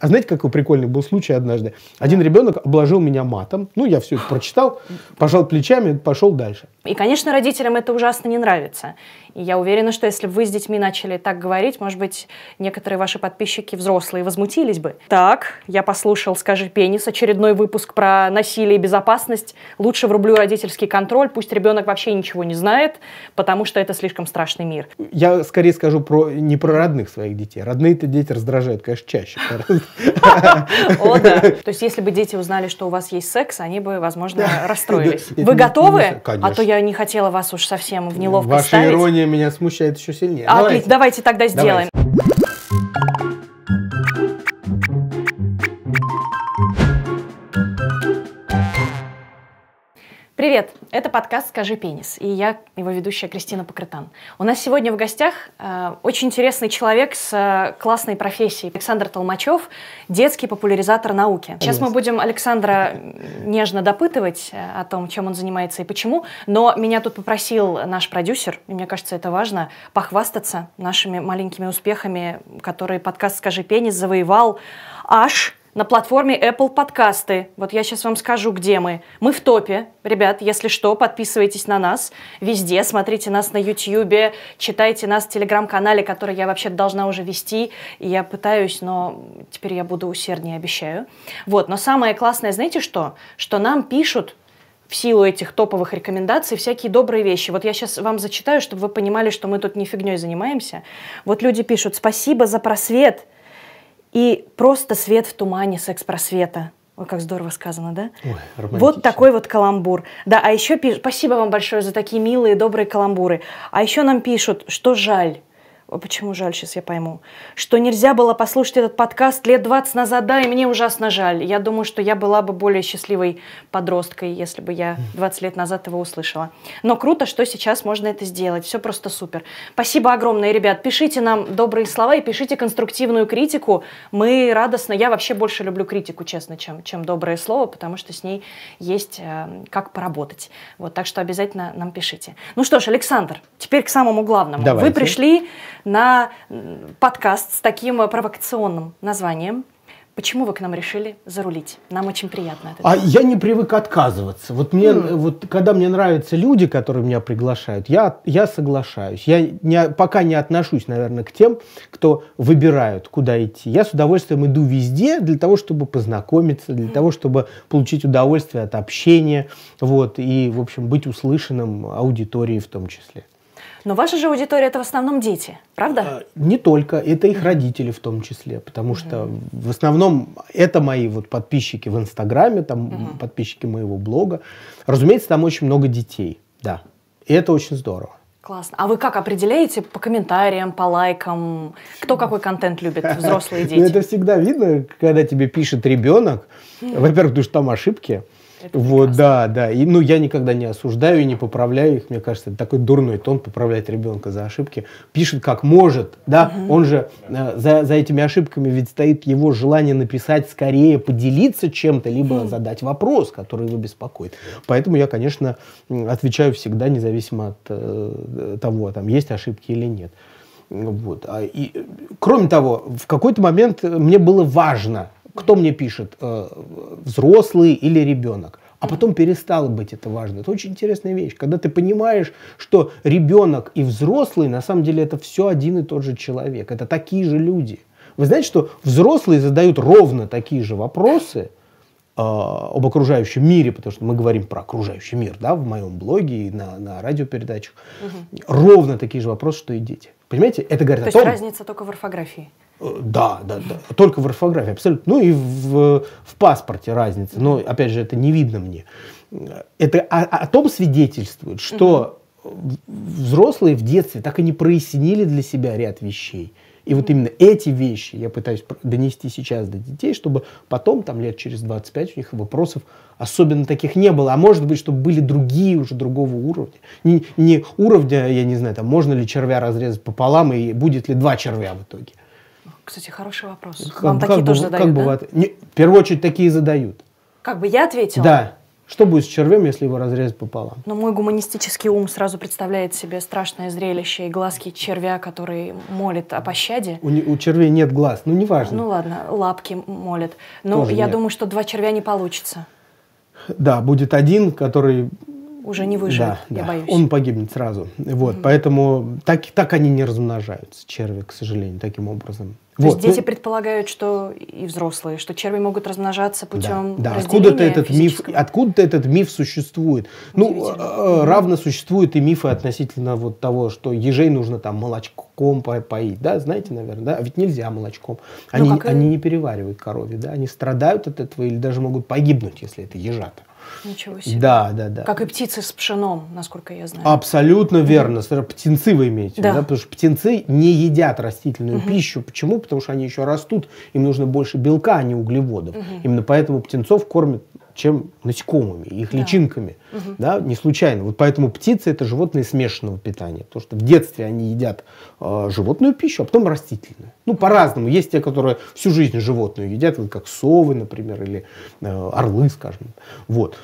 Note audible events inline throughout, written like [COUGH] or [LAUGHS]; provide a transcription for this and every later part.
А знаете, какой прикольный был случай однажды? Один ребенок обложил меня матом. Ну, я все это прочитал, пожал плечами, пошел дальше. И, конечно, родителям это ужасно не нравится. И я уверена, что если бы вы с детьми начали так говорить, может быть, некоторые ваши подписчики взрослые возмутились бы. Так, я послушал «Скажи пенис», очередной выпуск про насилие и безопасность. Лучше врублю родительский контроль, пусть ребенок вообще ничего не знает, потому что это слишком страшный мир. Я скорее скажу про, не про родных своих детей. Родные-то дети раздражают, конечно, чаще. То есть, если бы дети узнали, что у вас есть секс, они бы, возможно, расстроились. Вы готовы? А то я не хотела вас уж совсем в неловкость Ваша ставить. ирония меня смущает еще сильнее. А, давайте. давайте тогда сделаем. Давайте. Привет! Это подкаст «Скажи пенис» и я, его ведущая Кристина Покрытан. У нас сегодня в гостях э, очень интересный человек с э, классной профессией Александр Толмачев, детский популяризатор науки. Сейчас мы будем Александра нежно допытывать э, о том, чем он занимается и почему, но меня тут попросил наш продюсер, и мне кажется, это важно, похвастаться нашими маленькими успехами, которые подкаст «Скажи пенис» завоевал аж на платформе Apple подкасты. Вот я сейчас вам скажу, где мы. Мы в топе, ребят, если что, подписывайтесь на нас везде, смотрите нас на YouTube, читайте нас в телеграм-канале, который я вообще должна уже вести, и я пытаюсь, но теперь я буду усерднее, обещаю. Вот, но самое классное, знаете что? Что нам пишут в силу этих топовых рекомендаций всякие добрые вещи. Вот я сейчас вам зачитаю, чтобы вы понимали, что мы тут не фигней занимаемся. Вот люди пишут «Спасибо за просвет», и просто свет в тумане секс-просвета. Ой, как здорово сказано, да? Ой, вот такой вот каламбур. Да, а еще пишут, спасибо вам большое за такие милые, добрые каламбуры. А еще нам пишут, что жаль, «А почему жаль, сейчас я пойму. Что нельзя было послушать этот подкаст лет 20 назад, да, и мне ужасно жаль. Я думаю, что я была бы более счастливой подросткой, если бы я 20 лет назад его услышала. Но круто, что сейчас можно это сделать. Все просто супер. Спасибо огромное, ребят. Пишите нам добрые слова и пишите конструктивную критику. Мы радостно. Я вообще больше люблю критику, честно, чем, чем доброе слово, потому что с ней есть э, как поработать. Вот, так что обязательно нам пишите. Ну что ж, Александр, теперь к самому главному. Давайте. Вы пришли на подкаст с таким э, провокационным названием. Почему вы к нам решили зарулить? Нам очень приятно. Это а я не привык отказываться. Вот мне, mm. вот когда мне нравятся люди, которые меня приглашают, я я соглашаюсь. Я не, пока не отношусь, наверное, к тем, кто выбирают, куда идти. Я с удовольствием иду везде для того, чтобы познакомиться, для mm. того, чтобы получить удовольствие от общения, вот и в общем быть услышанным аудиторией в том числе. Но ваша же аудитория это в основном дети, правда? А, не только, это их родители в том числе, потому угу. что в основном это мои вот подписчики в Инстаграме, там угу. подписчики моего блога. Разумеется, там очень много детей, да. И это очень здорово. Классно. А вы как определяете по комментариям, по лайкам, кто какой контент любит, [LAUGHS] взрослые ну, дети? Ну, это всегда видно, когда тебе пишет ребенок. Во-первых, потому что там ошибки. Это вот, да, да. И, ну, я никогда не осуждаю и не поправляю их. Мне кажется, это такой дурной тон поправлять ребенка за ошибки. Пишет как может, да. Угу. Он же э, за, за этими ошибками ведь стоит его желание написать скорее, поделиться чем-то, либо угу. задать вопрос, который его беспокоит. Поэтому я, конечно, отвечаю всегда, независимо от э, того, там есть ошибки или нет. Вот. А И, э, кроме того, в какой-то момент мне было важно кто мне пишет, э, взрослый или ребенок? А потом перестало быть это важно. Это очень интересная вещь. Когда ты понимаешь, что ребенок и взрослый, на самом деле это все один и тот же человек. Это такие же люди. Вы знаете, что взрослые задают ровно такие же вопросы, а, об окружающем мире, потому что мы говорим про окружающий мир, да, в моем блоге и на, на радиопередачах, угу. ровно такие же вопросы, что и дети. Понимаете, это говорит То о том... То есть разница только в орфографии? Э, да, да, да, только в орфографии, абсолютно. Ну и в, в паспорте разница, но, опять же, это не видно мне. Это о, о том свидетельствует, что угу. взрослые в детстве так и не прояснили для себя ряд вещей. И вот именно эти вещи я пытаюсь донести сейчас до детей, чтобы потом, там лет через 25, у них вопросов особенно таких не было. А может быть, чтобы были другие уже другого уровня. Не, не уровня, я не знаю, там, можно ли червя разрезать пополам и будет ли два червя в итоге. Кстати, хороший вопрос. Как, Вам как такие бы, тоже задают, как да? Бывает? в первую очередь такие задают. Как бы я ответила? Да. Что будет с червем, если его разрезать пополам? Но ну, мой гуманистический ум сразу представляет себе страшное зрелище и глазки червя, который молит о пощаде. У, не, у червей нет глаз, ну неважно. Ну ладно, лапки молят. Но ну, Тоже я нет. думаю, что два червя не получится. Да, будет один, который уже не выживет, да, я да. боюсь. Он погибнет сразу. Вот, mm поэтому так, так они не размножаются, черви, к сожалению, таким образом. То вот. есть дети ну, предполагают, что и взрослые, что черви могут размножаться путем да, да. Откуда-то этот миф, откуда-то этот миф существует. Ну, э, э, равно существуют и мифы относительно вот того, что ежей нужно там молочком поить, да, знаете, наверное, да, а ведь нельзя молочком. Ну, они, ну, как... Э, они не переваривают коровье, да, они страдают от этого или даже могут погибнуть, если это ежата. Ничего себе. Да, да, да. Как и птицы с пшеном, насколько я знаю. Абсолютно mm-hmm. верно. Птенцы вы имеете. Да. да. Потому что птенцы не едят растительную mm-hmm. пищу. Почему? Потому что они еще растут, им нужно больше белка, а не углеводов. Mm-hmm. Именно поэтому птенцов кормят чем насекомыми, их да. личинками. Угу. Да, не случайно. Вот поэтому птицы это животные смешанного питания. Потому что в детстве они едят э, животную пищу, а потом растительную. Ну, по-разному. Есть те, которые всю жизнь животную едят, вот как совы, например, или э, орлы, скажем. Вот.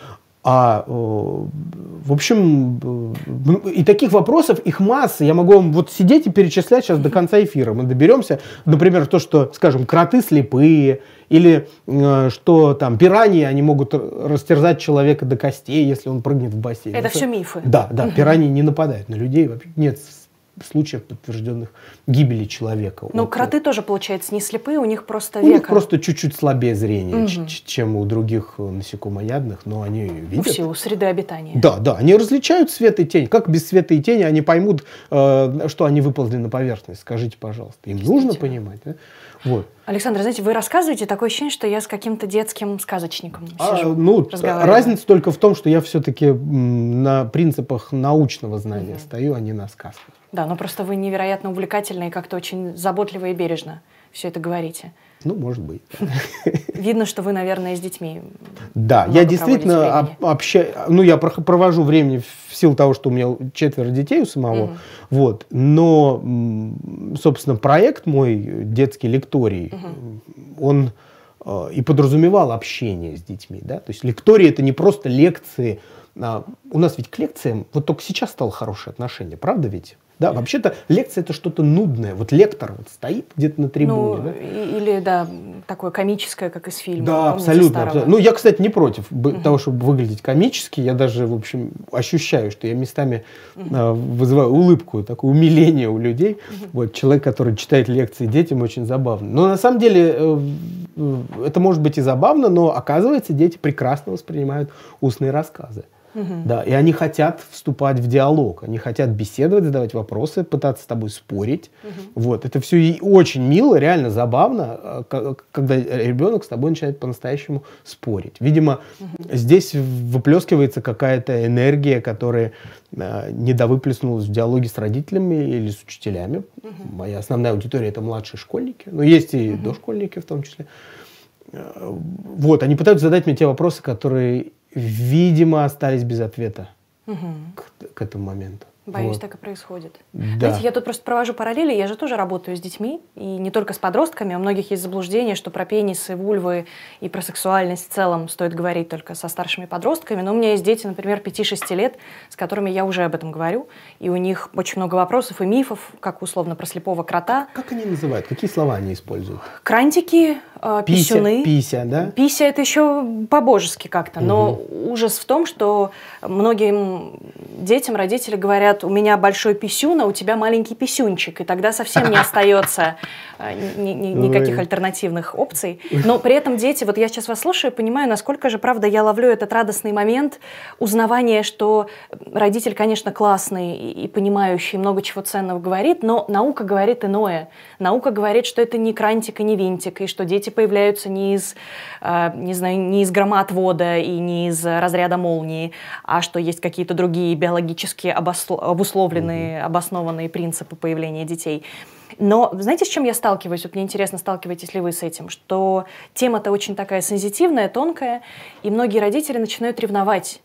А, э, в общем, э, ну, и таких вопросов, их масса. Я могу вам вот сидеть и перечислять сейчас до конца эфира. Мы доберемся, например, то, что, скажем, кроты слепые, или э, что там пираньи, они могут растерзать человека до костей, если он прыгнет в бассейн. Это, Это все мифы. Да, да, пираньи не нападают на людей Нет случаях подтвержденных гибели человека. Но вот, кроты э, тоже, получается, не слепые, у них просто века. У них просто чуть-чуть слабее зрение, угу. чем у других э, насекомоядных, но они ну, видят. В силу среды обитания. Да, да, они различают свет и тень. Как без света и тени они поймут, э, что они выползли на поверхность? Скажите, пожалуйста. Им нужно понимать, да? Вот. Александр, знаете, вы рассказываете такое ощущение, что я с каким-то детским сказочником а, сижу, ну, разница только в том, что я все-таки на принципах научного знания угу. стою, а не на сказках. Да, но просто вы невероятно увлекательны и как-то очень заботливо и бережно все это говорите. Ну, может быть. [LAUGHS] Видно, что вы, наверное, с детьми. Да, я действительно общаюсь. Ну, я провожу время в силу того, что у меня четверо детей у самого. Угу. Вот. Но, собственно, проект мой детский лекторий, угу. он э, и подразумевал общение с детьми. Да? То есть лектории это не просто лекции. А, у нас ведь к лекциям, вот только сейчас стало хорошее отношение, правда ведь? Да, вообще-то лекция это что-то нудное. Вот лектор вот стоит где-то на трибуне. Ну, да? Или, да, такое комическое, как из фильма. Да, абсолютно, абсолютно. Ну, я, кстати, не против угу. того, чтобы выглядеть комически. Я даже, в общем, ощущаю, что я местами угу. э, вызываю улыбку, такое умиление у людей. Угу. Вот человек, который читает лекции детям, очень забавно. Но на самом деле э, это может быть и забавно, но оказывается, дети прекрасно воспринимают устные рассказы. Угу. Да, и они хотят вступать в диалог, они хотят беседовать, задавать вопросы, пытаться с тобой спорить. Угу. Вот, это все и очень мило, реально забавно, э, когда ребенок с тобой начинает по-настоящему спорить. Видимо, угу. здесь выплескивается какая-то энергия, которая э, недовыплеснулась в диалоге с родителями или с учителями. Угу. Моя основная аудитория это младшие школьники, но есть и угу. дошкольники в том числе. Э, вот, они пытаются задать мне те вопросы, которые видимо, остались без ответа угу. к, к этому моменту. Боюсь, вот. так и происходит. Да. Знаете, я тут просто провожу параллели, я же тоже работаю с детьми, и не только с подростками, у многих есть заблуждение, что про пенисы, вульвы и про сексуальность в целом стоит говорить только со старшими подростками, но у меня есть дети, например, 5-6 лет, с которыми я уже об этом говорю, и у них очень много вопросов и мифов, как условно про слепого крота. Как, они называют? Какие слова они используют? Крантики, э, пися, писюны. Пися, да? Пися это еще по-божески как-то, угу. но ужас в том, что многим детям родители говорят, говорят, у меня большой писюн, а у тебя маленький писюнчик, и тогда совсем не [LAUGHS] остается э, никаких альтернативных опций. Но при этом дети, вот я сейчас вас слушаю, понимаю, насколько же, правда, я ловлю этот радостный момент узнавания, что родитель, конечно, классный и понимающий, много чего ценного говорит, но наука говорит иное. Наука говорит, что это не крантик и не винтик, и что дети появляются не из, э, не знаю, не из громоотвода и не из разряда молнии, а что есть какие-то другие биологические обосло обусловленные, mm обоснованные принципы появления детей. Но знаете, с чем я сталкиваюсь? Вот мне интересно, сталкиваетесь ли вы с этим, что тема-то очень такая сенситивная, тонкая, и многие родители начинают ревновать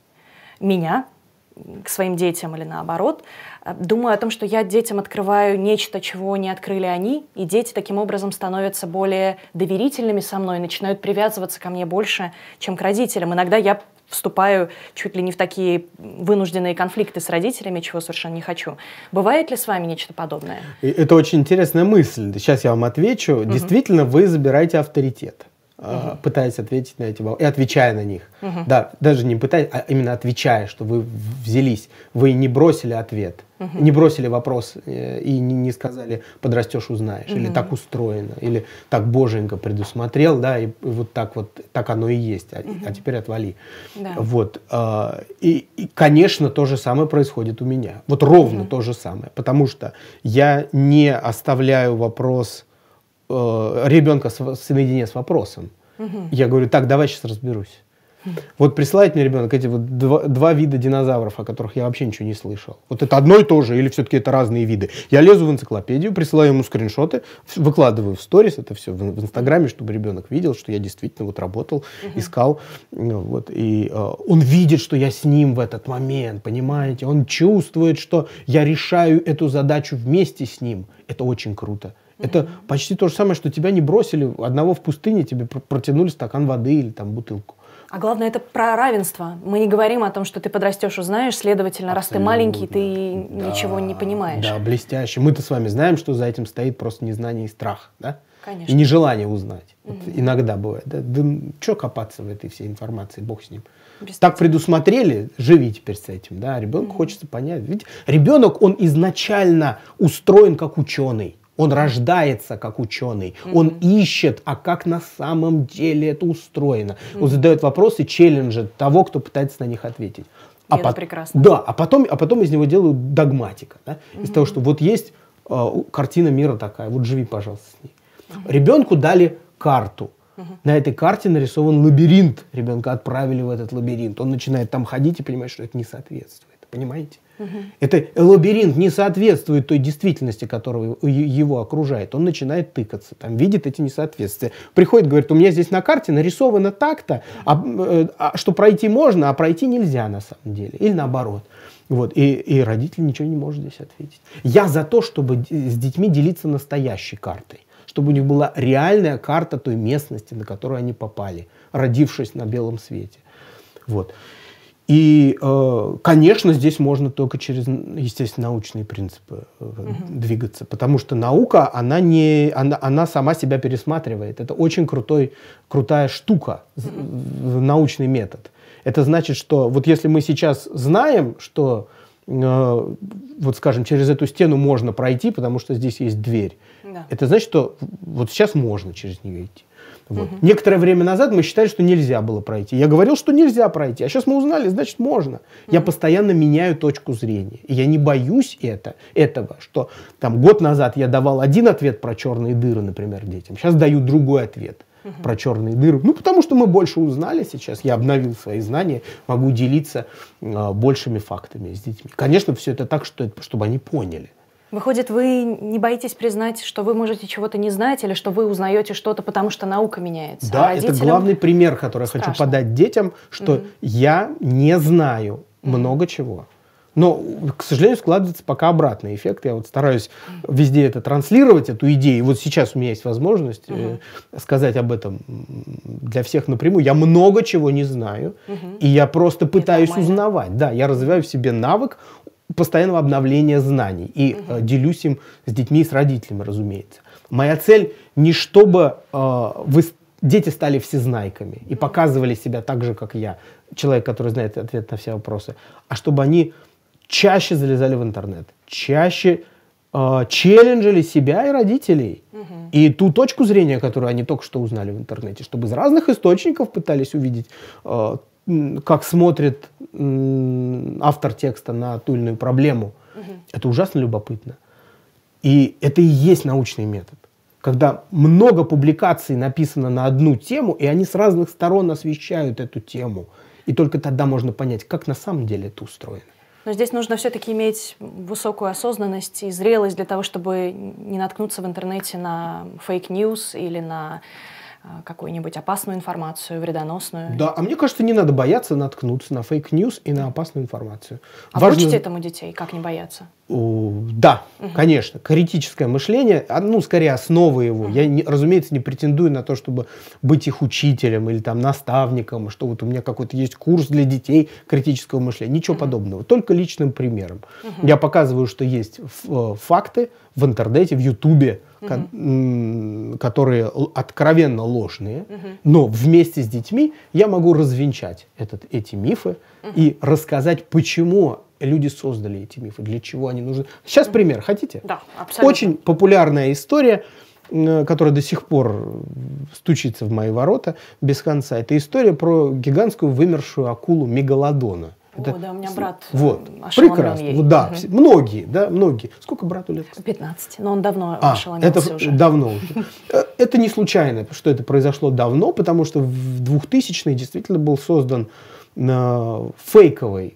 меня к своим детям или наоборот, думаю о том, что я детям открываю нечто, чего не открыли они, и дети таким образом становятся более доверительными со мной, начинают привязываться ко мне больше, чем к родителям. Иногда я вступаю чуть ли не в такие вынужденные конфликты с родителями, чего совершенно не хочу. Бывает ли с вами нечто подобное? Это очень интересная мысль. Сейчас я вам отвечу. Угу. Действительно, вы забираете авторитет угу. пытаясь ответить на эти вопросы, и отвечая на них. Угу. Да, даже не пытаясь, а именно отвечая, что вы взялись, вы не бросили ответ, угу. не бросили вопрос э, и не, не сказали «подрастешь, узнаешь», угу. или «так устроено», или «так Боженька предусмотрел», да, и, и вот так вот, так оно и есть, а, угу. а теперь отвали. Да. Вот. А, и, и, конечно, то же самое происходит у меня. Вот ровно угу. то же самое, потому что я не оставляю вопрос э, ребенка с, с, наедине с вопросом. Угу. Я говорю, так, давай сейчас разберусь. Вот присылает мне ребенок эти вот два, два вида динозавров, о которых я вообще ничего не слышал. Вот это одно и то же, или все-таки это разные виды. Я лезу в энциклопедию, присылаю ему скриншоты, выкладываю в сторис это все в, в инстаграме, чтобы ребенок видел, что я действительно вот работал, угу. искал. Э, вот, и э, он видит, что я с ним в этот момент, понимаете? Он чувствует, что я решаю эту задачу вместе с ним. Это очень круто. Это почти то же самое, что тебя не бросили одного в пустыне, тебе протянули стакан воды или там бутылку. А главное, это про равенство. Мы не говорим о том, что ты подрастешь, узнаешь, следовательно, Абсолютно. раз ты маленький, ты да, ничего не понимаешь. Да, блестяще. Мы-то с вами знаем, что за этим стоит просто незнание и страх, да? Конечно. И нежелание узнать. Угу. Вот иногда бывает. Да, да что копаться в этой всей информации, бог с ним. Так предусмотрели, живи теперь с этим, да? Ребенку угу. хочется понять. Ведь ребенок, он изначально устроен как ученый. Он рождается как ученый, mm-hmm. он ищет, а как на самом деле это устроено. Mm-hmm. Он задает вопросы, челленджит того, кто пытается на них ответить. А и а это по... прекрасно. Да, а потом, а потом из него делают догматика. Да? Mm-hmm. Из того, что вот есть э, картина мира такая, вот живи, пожалуйста, с ней. Mm-hmm. Ребенку дали карту. На этой карте нарисован лабиринт. Ребенка отправили в этот лабиринт. Он начинает там ходить и понимает, что это не соответствует. Понимаете? Угу. Это лабиринт не соответствует той действительности, которая его окружает. Он начинает тыкаться, там видит эти несоответствия. Приходит, говорит, у меня здесь на карте нарисовано так-то, а, э, а, что пройти можно, а пройти нельзя на самом деле. Или наоборот. Вот, и, и родитель ничего не может здесь ответить. Я за то, чтобы с детьми делиться настоящей картой чтобы у них была реальная карта той местности, на которую они попали, родившись на белом свете. Вот. И, э, конечно, здесь можно только через, естественно, научные принципы угу. двигаться, потому что наука, она, не, она, она сама себя пересматривает. Это очень крутой, крутая штука, угу. научный метод. Это значит, что вот если мы сейчас знаем, что, э, вот скажем, через эту стену можно пройти, потому что здесь есть дверь, да. это значит, что вот сейчас можно через нее идти. Вот. Угу. Некоторое время назад мы считали, что нельзя было пройти. Я говорил, что нельзя пройти, а сейчас мы узнали, значит, можно. Угу. Я постоянно меняю точку зрения. И я не боюсь это, этого, что там год назад я давал один ответ про черные дыры, например, детям. Сейчас даю другой ответ угу. про черные дыры. Ну, потому что мы больше узнали сейчас, я обновил свои знания, могу делиться э, большими фактами с детьми. Конечно, все это так, что, чтобы они поняли. Выходит, вы не боитесь признать, что вы можете чего-то не знать или что вы узнаете что-то, потому что наука меняется. Да, а это главный пример, который я хочу подать детям, что mm-hmm. я не знаю mm-hmm. много чего. Но, к сожалению, складывается пока обратный эффект. Я вот стараюсь везде это транслировать, эту идею. вот сейчас у меня есть возможность угу. сказать об этом для всех напрямую. Я много чего не знаю, угу. и я просто пытаюсь узнавать. Да, я развиваю в себе навык постоянного обновления знаний. И угу. делюсь им с детьми и с родителями, разумеется. Моя цель не чтобы э, вы, дети стали всезнайками и показывали себя так же, как я, человек, который знает ответ на все вопросы, а чтобы они чаще залезали в интернет, чаще э, челленджили себя и родителей. Угу. И ту точку зрения, которую они только что узнали в интернете, чтобы из разных источников пытались увидеть э, как смотрит автор текста на ту или иную проблему. Угу. Это ужасно любопытно. И это и есть научный метод. Когда много публикаций написано на одну тему, и они с разных сторон освещают эту тему. И только тогда можно понять, как на самом деле это устроено. Но здесь нужно все-таки иметь высокую осознанность и зрелость для того, чтобы не наткнуться в интернете на фейк-ньюс или на а, какую-нибудь опасную информацию, вредоносную. Да, а мне кажется, не надо бояться наткнуться на фейк-ньюс и на опасную информацию. А Важно... учите этому детей, как не бояться? О, да, угу. конечно. Критическое мышление, а, ну, скорее, основы его. Угу. Я, не, разумеется, не претендую на то, чтобы быть их учителем или там наставником, что вот у меня какой-то есть курс для детей критического мышления. Ничего угу. подобного. Только личным примером. Угу. Я показываю, что есть э, факты, в интернете, в Ютубе, угу. которые откровенно ложные, угу. но вместе с детьми я могу развенчать этот, эти мифы угу. и рассказать, почему люди создали эти мифы, для чего они нужны. Сейчас пример, хотите? Да, абсолютно. Очень популярная история, которая до сих пор стучится в мои ворота без конца. Это история про гигантскую вымершую акулу мегалодона. Это... О, да, у меня брат э, вот. Прекрасно, ей. да, угу. многие, да, многие. Сколько брату лет? 15, но он давно а, ошеломился это уже. давно уже. Э, это не случайно, что это произошло давно, потому что в 2000-е действительно был создан э, фейковый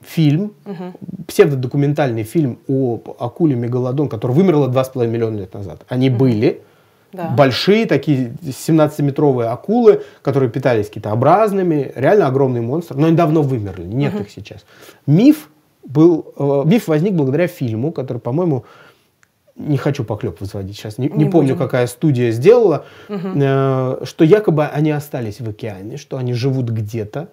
фильм, угу. псевдодокументальный фильм о акуле Мегалодон, которая вымерла 2,5 миллиона лет назад. Они угу. были, да. большие такие 17-метровые акулы, которые питались китообразными, реально огромный монстр, но они давно вымерли, нет угу. их сейчас. Миф был, э, миф возник благодаря фильму, который, по-моему, не хочу поклеп возводить сейчас, не, не, не помню, будем. какая студия сделала, угу. э, что якобы они остались в океане, что они живут где-то,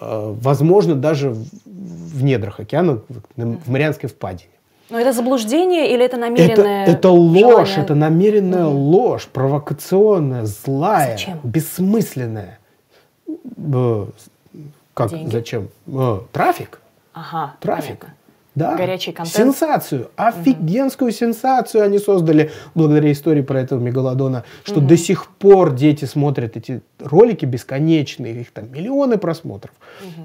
э, возможно, даже в, в недрах океана, в, в Марианской впадине. Но это заблуждение или это намеренное? Это, это ложь, желание? это намеренная угу. ложь, провокационная, злая, зачем? бессмысленная. Э, как Деньги? зачем? Э, трафик. Ага. Трафик. Понятно. Да. Горячий контент. Сенсацию. Офигенскую угу. сенсацию они создали благодаря истории про этого мегалодона, что угу. до сих пор дети смотрят эти ролики бесконечные, их там миллионы просмотров. Угу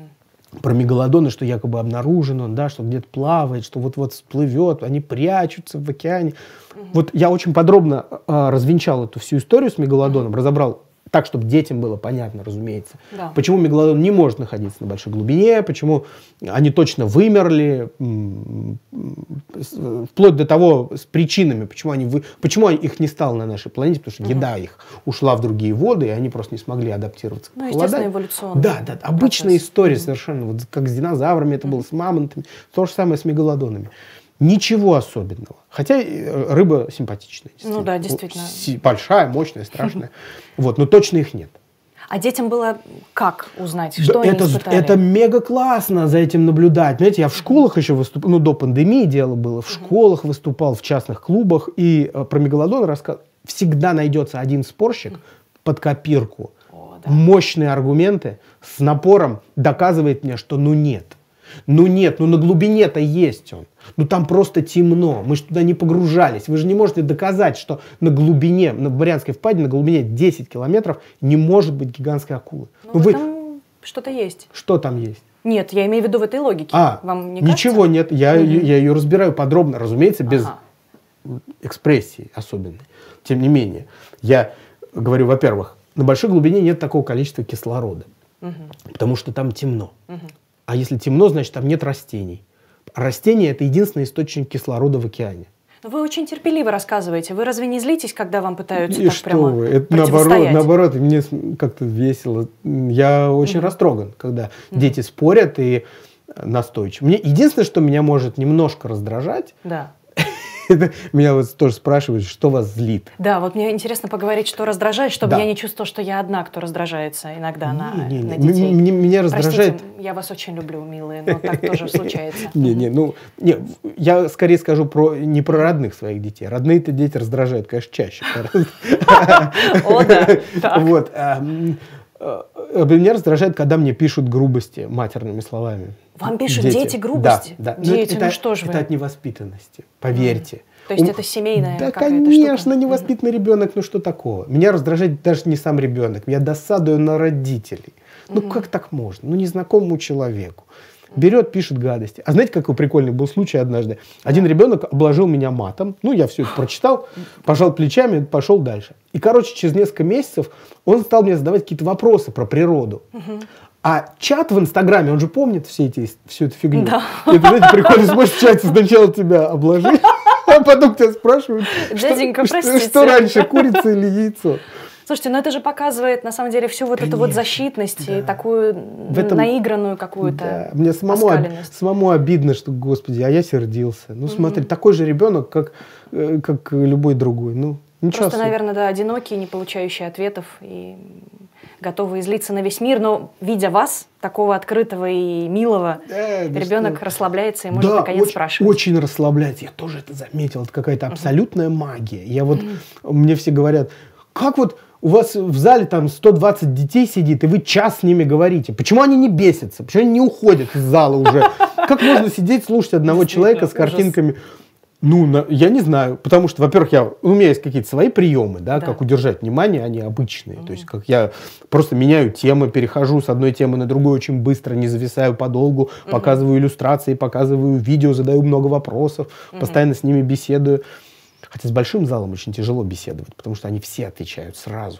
про мегалодоны, что якобы обнаружен он, да, что где-то плавает, что вот-вот всплывет, они прячутся в океане. Угу. Вот я очень подробно э, развенчал эту всю историю с мегалодоном, угу. разобрал так, чтобы детям было понятно, разумеется. Да. Почему мегалодон не может находиться на большой глубине, почему они точно вымерли, вплоть до того с причинами, почему, они вы... почему их не стало на нашей планете, потому что угу. еда их ушла в другие воды, и они просто не смогли адаптироваться к Ну, естественно, эволюционно. Да, да, обычная процесс. история совершенно, вот как с динозаврами это угу. было, с мамонтами, то же самое с мегалодонами. Ничего особенного. Хотя э, рыба симпатичная. Ну да, действительно. Большая, мощная, страшная. [LAUGHS] Вот, но точно их нет. А детям было как узнать, что да, они это, испытали? Это мега классно за этим наблюдать. Знаете, я в школах еще выступал, ну до пандемии дело было, в школах выступал, в частных клубах, и э, про мегалодон рассказывал. Всегда найдется один спорщик под копирку. О, да. Мощные аргументы с напором доказывает мне, что ну нет. Ну нет, ну на глубине-то есть он. Ну там просто темно, мы же туда не погружались. Вы же не можете доказать, что на глубине, на Брянской впадине, на глубине 10 километров не может быть гигантской акулы. Ну, ну вы... там что-то есть. Что там есть? Нет, я имею в виду в этой логике. А, Вам не ничего кажется? нет, я, mm я, я ее разбираю подробно, разумеется, без ага. экспрессии особенной. Тем не менее, я говорю, во-первых, на большой глубине нет такого количества кислорода, угу. потому что там темно. Угу. А если темно, значит, там нет растений. Растения – это единственный источник кислорода в океане. вы очень терпеливо рассказываете. Вы разве не злитесь, когда вам пытаются и так что прямо вы? Это наоборот, наоборот, мне как-то весело. Я очень mm растроган, когда mm дети спорят и настойчивы. единственное, что меня может немножко раздражать, да. [LAUGHS] Меня вот тоже спрашивают, что вас злит. Да, вот мне интересно поговорить, что раздражает, чтобы да. я не чувствовала, что я одна, кто раздражается иногда не, на, не, не. на детей. М- м- меня раздражает... Простите, я вас очень люблю, милые, но так тоже [LAUGHS] случается. Не, не, ну, не, я скорее скажу про, не про родных своих детей. Родные-то дети раздражают, конечно, чаще. [LAUGHS] О, да. Вот. Эм, Э, э, меня раздражает, когда мне пишут грубости матерными словами. Вам пишут дети, дети грубости? Да, да. Дети, это, ну что же вы? Это от невоспитанности, поверьте. Mm. То есть Он... это семейная Да, конечно, штука. невоспитанный ребенок, ну что такого? Меня раздражает даже не сам ребенок, я досадую на родителей. Ну mm. как так можно? Ну незнакомому человеку берет, пишет гадости. А знаете, какой прикольный был случай однажды? Один ребенок обложил меня матом, ну, я все это прочитал, пожал плечами, пошел дальше. И, короче, через несколько месяцев он стал мне задавать какие-то вопросы про природу. А чат в Инстаграме, он же помнит все эти, всю эту фигню. Да. И знаете, прикольно, смотришь чат сначала тебя обложить, [LAUGHS] а потом тебя спрашивают, что, что, что раньше, курица или яйцо. Слушайте, но ну это же показывает, на самом деле, всю вот Конечно, эту вот защитность да. и такую В этом, наигранную какую-то да. Мне самому, об, самому обидно, что, господи, а я сердился. Ну угу. смотри, такой же ребенок, как, э, как любой другой. Ну, ничего Просто, себе. наверное, да, одинокие, не получающие ответов и готовы излиться на весь мир, но видя вас, такого открытого и милого, да, ребенок что... расслабляется и может да, наконец очень, спрашивать. очень расслабляется. Я тоже это заметил. Это какая-то абсолютная uh-huh. магия. Я вот, uh-huh. мне все говорят, как вот у вас в зале там 120 детей сидит, и вы час с ними говорите. Почему они не бесятся? Почему они не уходят из зала уже? Как можно сидеть, слушать одного человека с картинками? Ну, на, я не знаю, потому что, во-первых, я, у меня есть какие-то свои приемы, да, да, как удержать внимание, они а обычные. mm То есть, как я просто меняю темы, перехожу с одной темы на другую очень быстро, не зависаю подолгу, mm-hmm. показываю иллюстрации, показываю видео, задаю много вопросов, mm-hmm. постоянно с ними беседую. Хотя с большим залом очень тяжело беседовать, потому что они все отвечают сразу.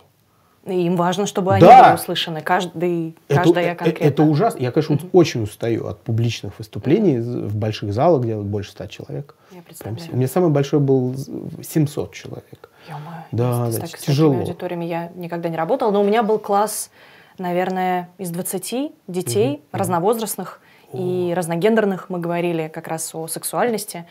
им важно, чтобы они да. были услышаны, каждый, это, каждая э, э, конкретно. Это ужасно. Я, конечно, угу. очень устаю от публичных выступлений угу. в больших залах, где больше ста человек. Я представляю. Прям, у меня самый большой был 700 человек. Ё-моё. Да, с, значит, так, тяжело. С такими аудиториями я никогда не работала, но у меня был класс, наверное, из 20 детей угу. разновозрастных. О. И разногендерных мы говорили как раз о сексуальности.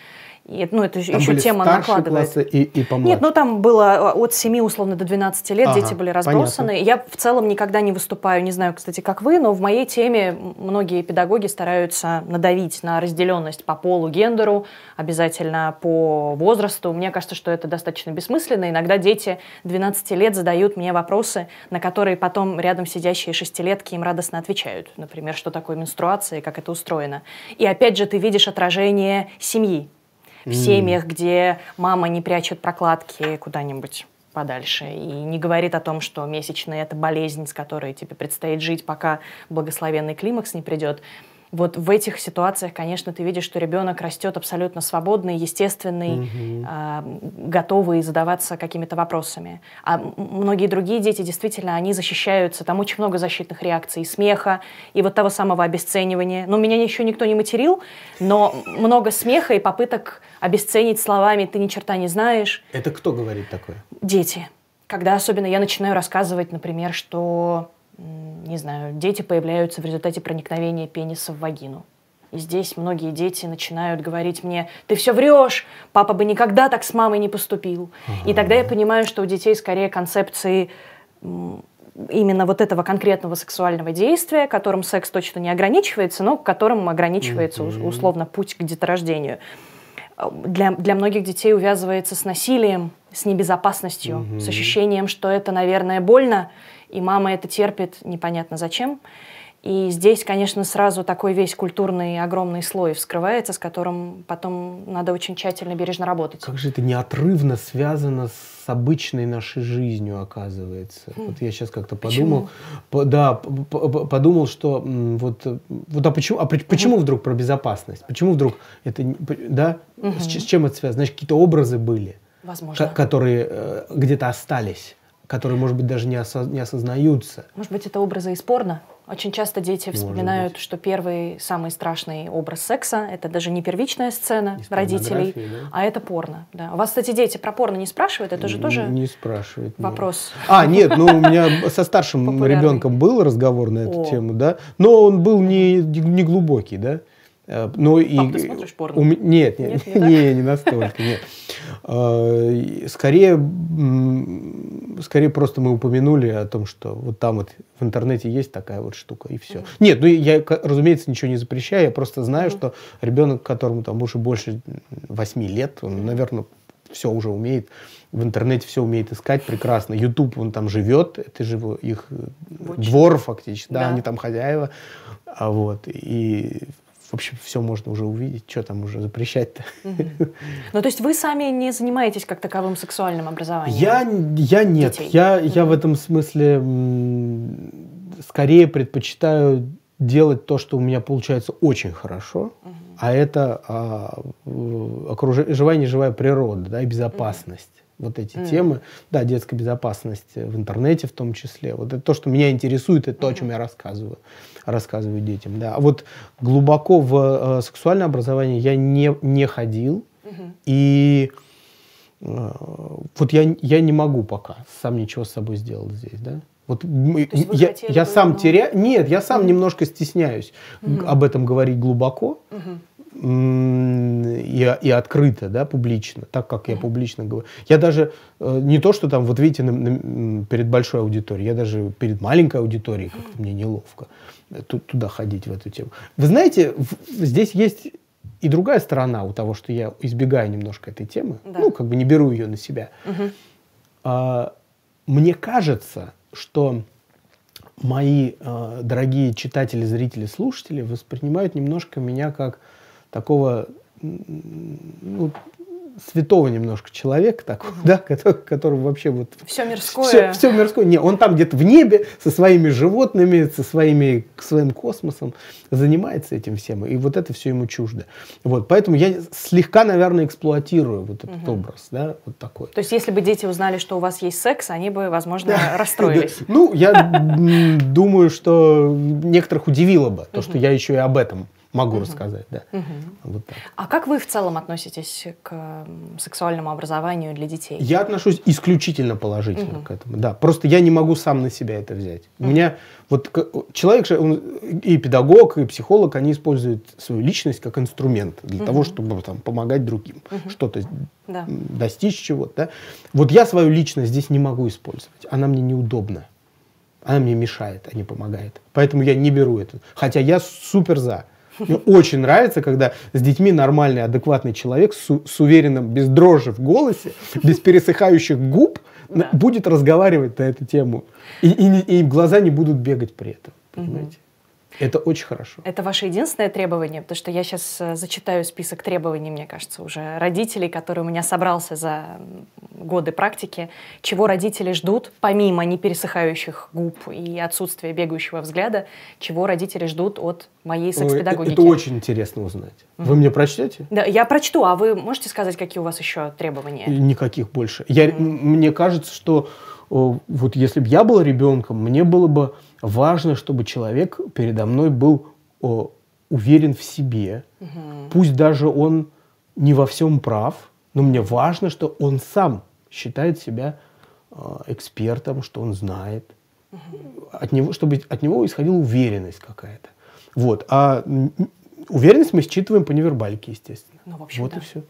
И, ну, это там еще были тема накладывается. и, и Нет, ну там было а, от 7 условно до 12 лет, ага, дети были разбросаны. Понятно. Я в целом никогда не выступаю, не знаю, кстати, как вы, но в моей теме многие педагоги стараются надавить на разделенность по полу, гендеру, обязательно по возрасту. Мне кажется, что это достаточно бессмысленно. Иногда дети 12 лет задают мне вопросы, на которые потом рядом сидящие шестилетки им радостно отвечают. Например, что такое менструация и как это устроено. И опять же, ты видишь отражение семьи в семьях, где мама не прячет прокладки куда-нибудь подальше и не говорит о том, что месячные — это болезнь, с которой тебе предстоит жить, пока благословенный климакс не придет вот в этих ситуациях, конечно, ты видишь, что ребенок растет абсолютно свободный, естественный, Mm -hmm. готовый задаваться какими-то вопросами. А многие другие дети действительно, они защищаются, там очень много защитных реакций, смеха и вот того самого обесценивания. Ну, меня еще никто не материл, но много смеха и попыток обесценить словами «ты ни черта не знаешь». Это кто говорит такое? Дети. Когда особенно я начинаю рассказывать, например, что не знаю, дети появляются в результате проникновения пениса в вагину. И здесь многие дети начинают говорить мне, ты все врешь, папа бы никогда так с мамой не поступил. Угу. И тогда я понимаю, что у детей скорее концепции именно вот этого конкретного сексуального действия, которым секс точно не ограничивается, но которым ограничивается угу. условно путь к деторождению. Для, для многих детей увязывается с насилием, с небезопасностью, угу. с ощущением, что это, наверное, больно, и мама это терпит непонятно зачем. И здесь, конечно, сразу такой весь культурный огромный слой вскрывается, с которым потом надо очень тщательно, бережно работать. Как же это неотрывно связано с обычной нашей жизнью, оказывается. Хм. Вот я сейчас как-то подумал, по, да, подумал, что вот, вот а почему, а при, почему угу. вдруг про безопасность? Почему вдруг это, да? Угу. С, с чем это связано? Значит, какие-то образы были, Возможно. которые э, где-то остались которые, может быть, даже не, осо- не осознаются. Может быть, это образы из порно? Очень часто дети вспоминают, что первый самый страшный образ секса это даже не первичная сцена Из родителей, да? а это порно. Да. У вас, кстати, дети про порно не спрашивают, это же не, тоже не спрашивают, вопрос. Нет. А, нет, ну у меня [LAUGHS] со старшим ребенком был разговор на эту тему, да, но он был не глубокий, да. Э, ну Пап, и... ты смотришь порно? У... Нет, нет, нет не, [LAUGHS] не, не настолько, нет. Э, скорее, скорее просто мы упомянули о том, что вот там вот в интернете есть такая вот штука, и все. Нет, ну я, разумеется, ничего не запрещаю, я просто знаю, что ребенок, которому там уже больше 8 лет, он, наверное, все уже умеет, в интернете все умеет искать прекрасно. YouTube, он там живет, это же их э, Очень. двор фактически, да, да, они там хозяева. А вот, и в общем, все можно уже увидеть, что там уже запрещать-то. Угу. Ну, то есть вы сами не занимаетесь как таковым сексуальным образованием? Я, я нет. Детей. Я, угу. я в этом смысле скорее предпочитаю делать то, что у меня получается очень хорошо, угу. а это а, окруж... живая неживая природа да, и безопасность. Угу вот эти mm. темы, да, детская безопасность в интернете в том числе, вот это то, что меня интересует, это mm то, о чем я рассказываю рассказываю детям. Да. А вот глубоко в э, сексуальное образование я не, не ходил. Угу. И э, вот я, я не могу пока сам ничего с собой сделать здесь, да? Вот мы, я, я сам теряю... Нет, я сам mm немножко стесняюсь mm об этом говорить глубоко. mm и, и открыто, да, публично, так как я публично говорю. Я даже э, не то, что там, вот видите, на, на, перед большой аудиторией, я даже перед маленькой аудиторией как-то мне неловко тут, туда ходить в эту тему. Вы знаете, в, здесь есть и другая сторона у того, что я избегаю немножко этой темы, да. ну как бы не беру ее на себя. Угу. А, мне кажется, что мои э, дорогие читатели, зрители, слушатели воспринимают немножко меня как такого ну, святого немножко человека такого, да, который, который вообще вот... Все мирское. Все, все мирское. Не, он там где-то в небе со своими животными, со своими, своим космосом занимается этим всем. И вот это все ему чуждо. Вот, поэтому я слегка, наверное, эксплуатирую вот этот угу. образ, да, вот такой. То есть, если бы дети узнали, что у вас есть секс, они бы, возможно, да. расстроились. Ну, я думаю, что некоторых удивило бы то, что я еще и об этом могу угу. рассказать, да. Угу. Вот А как вы в целом относитесь к сексуальному образованию для детей? Я отношусь исключительно положительно угу. к этому, да. Просто я не могу сам на себя это взять. Угу. У меня вот человек же, он и педагог, и психолог, они используют свою личность как инструмент для угу. того, чтобы там помогать другим, угу. что-то да. достичь чего-то. Да? Вот я свою личность здесь не могу использовать, она мне неудобна. Она мне мешает, а не помогает. Поэтому я не беру это. Хотя я супер за. Мне очень нравится, когда с детьми нормальный, адекватный человек с, с уверенным, без дрожи в голосе, без пересыхающих губ да. будет разговаривать на эту тему. И, и, и глаза не будут бегать при этом, понимаете? Угу. Это очень хорошо. Это ваше единственное требование, потому что я сейчас э, зачитаю список требований, мне кажется, уже родителей, которые у меня собрался за годы практики, чего родители ждут, помимо непересыхающих губ и отсутствия бегающего взгляда, чего родители ждут от моей э, секс-педагогики. Это очень интересно узнать. Угу. Вы мне прочтете? Да, я прочту, а вы можете сказать, какие у вас еще требования? Никаких больше. Я, угу. Мне кажется, что вот если бы я был ребенком, мне было бы Важно, чтобы человек передо мной был о, э, уверен в себе. Угу. Пусть даже он не во всем прав, но мне важно, что он сам считает себя э, экспертом, что он знает. От него, чтобы от него исходила уверенность какая-то. Вот. А уверенность мы считываем по невербальке, естественно. Ну, вообще, вот да. и все.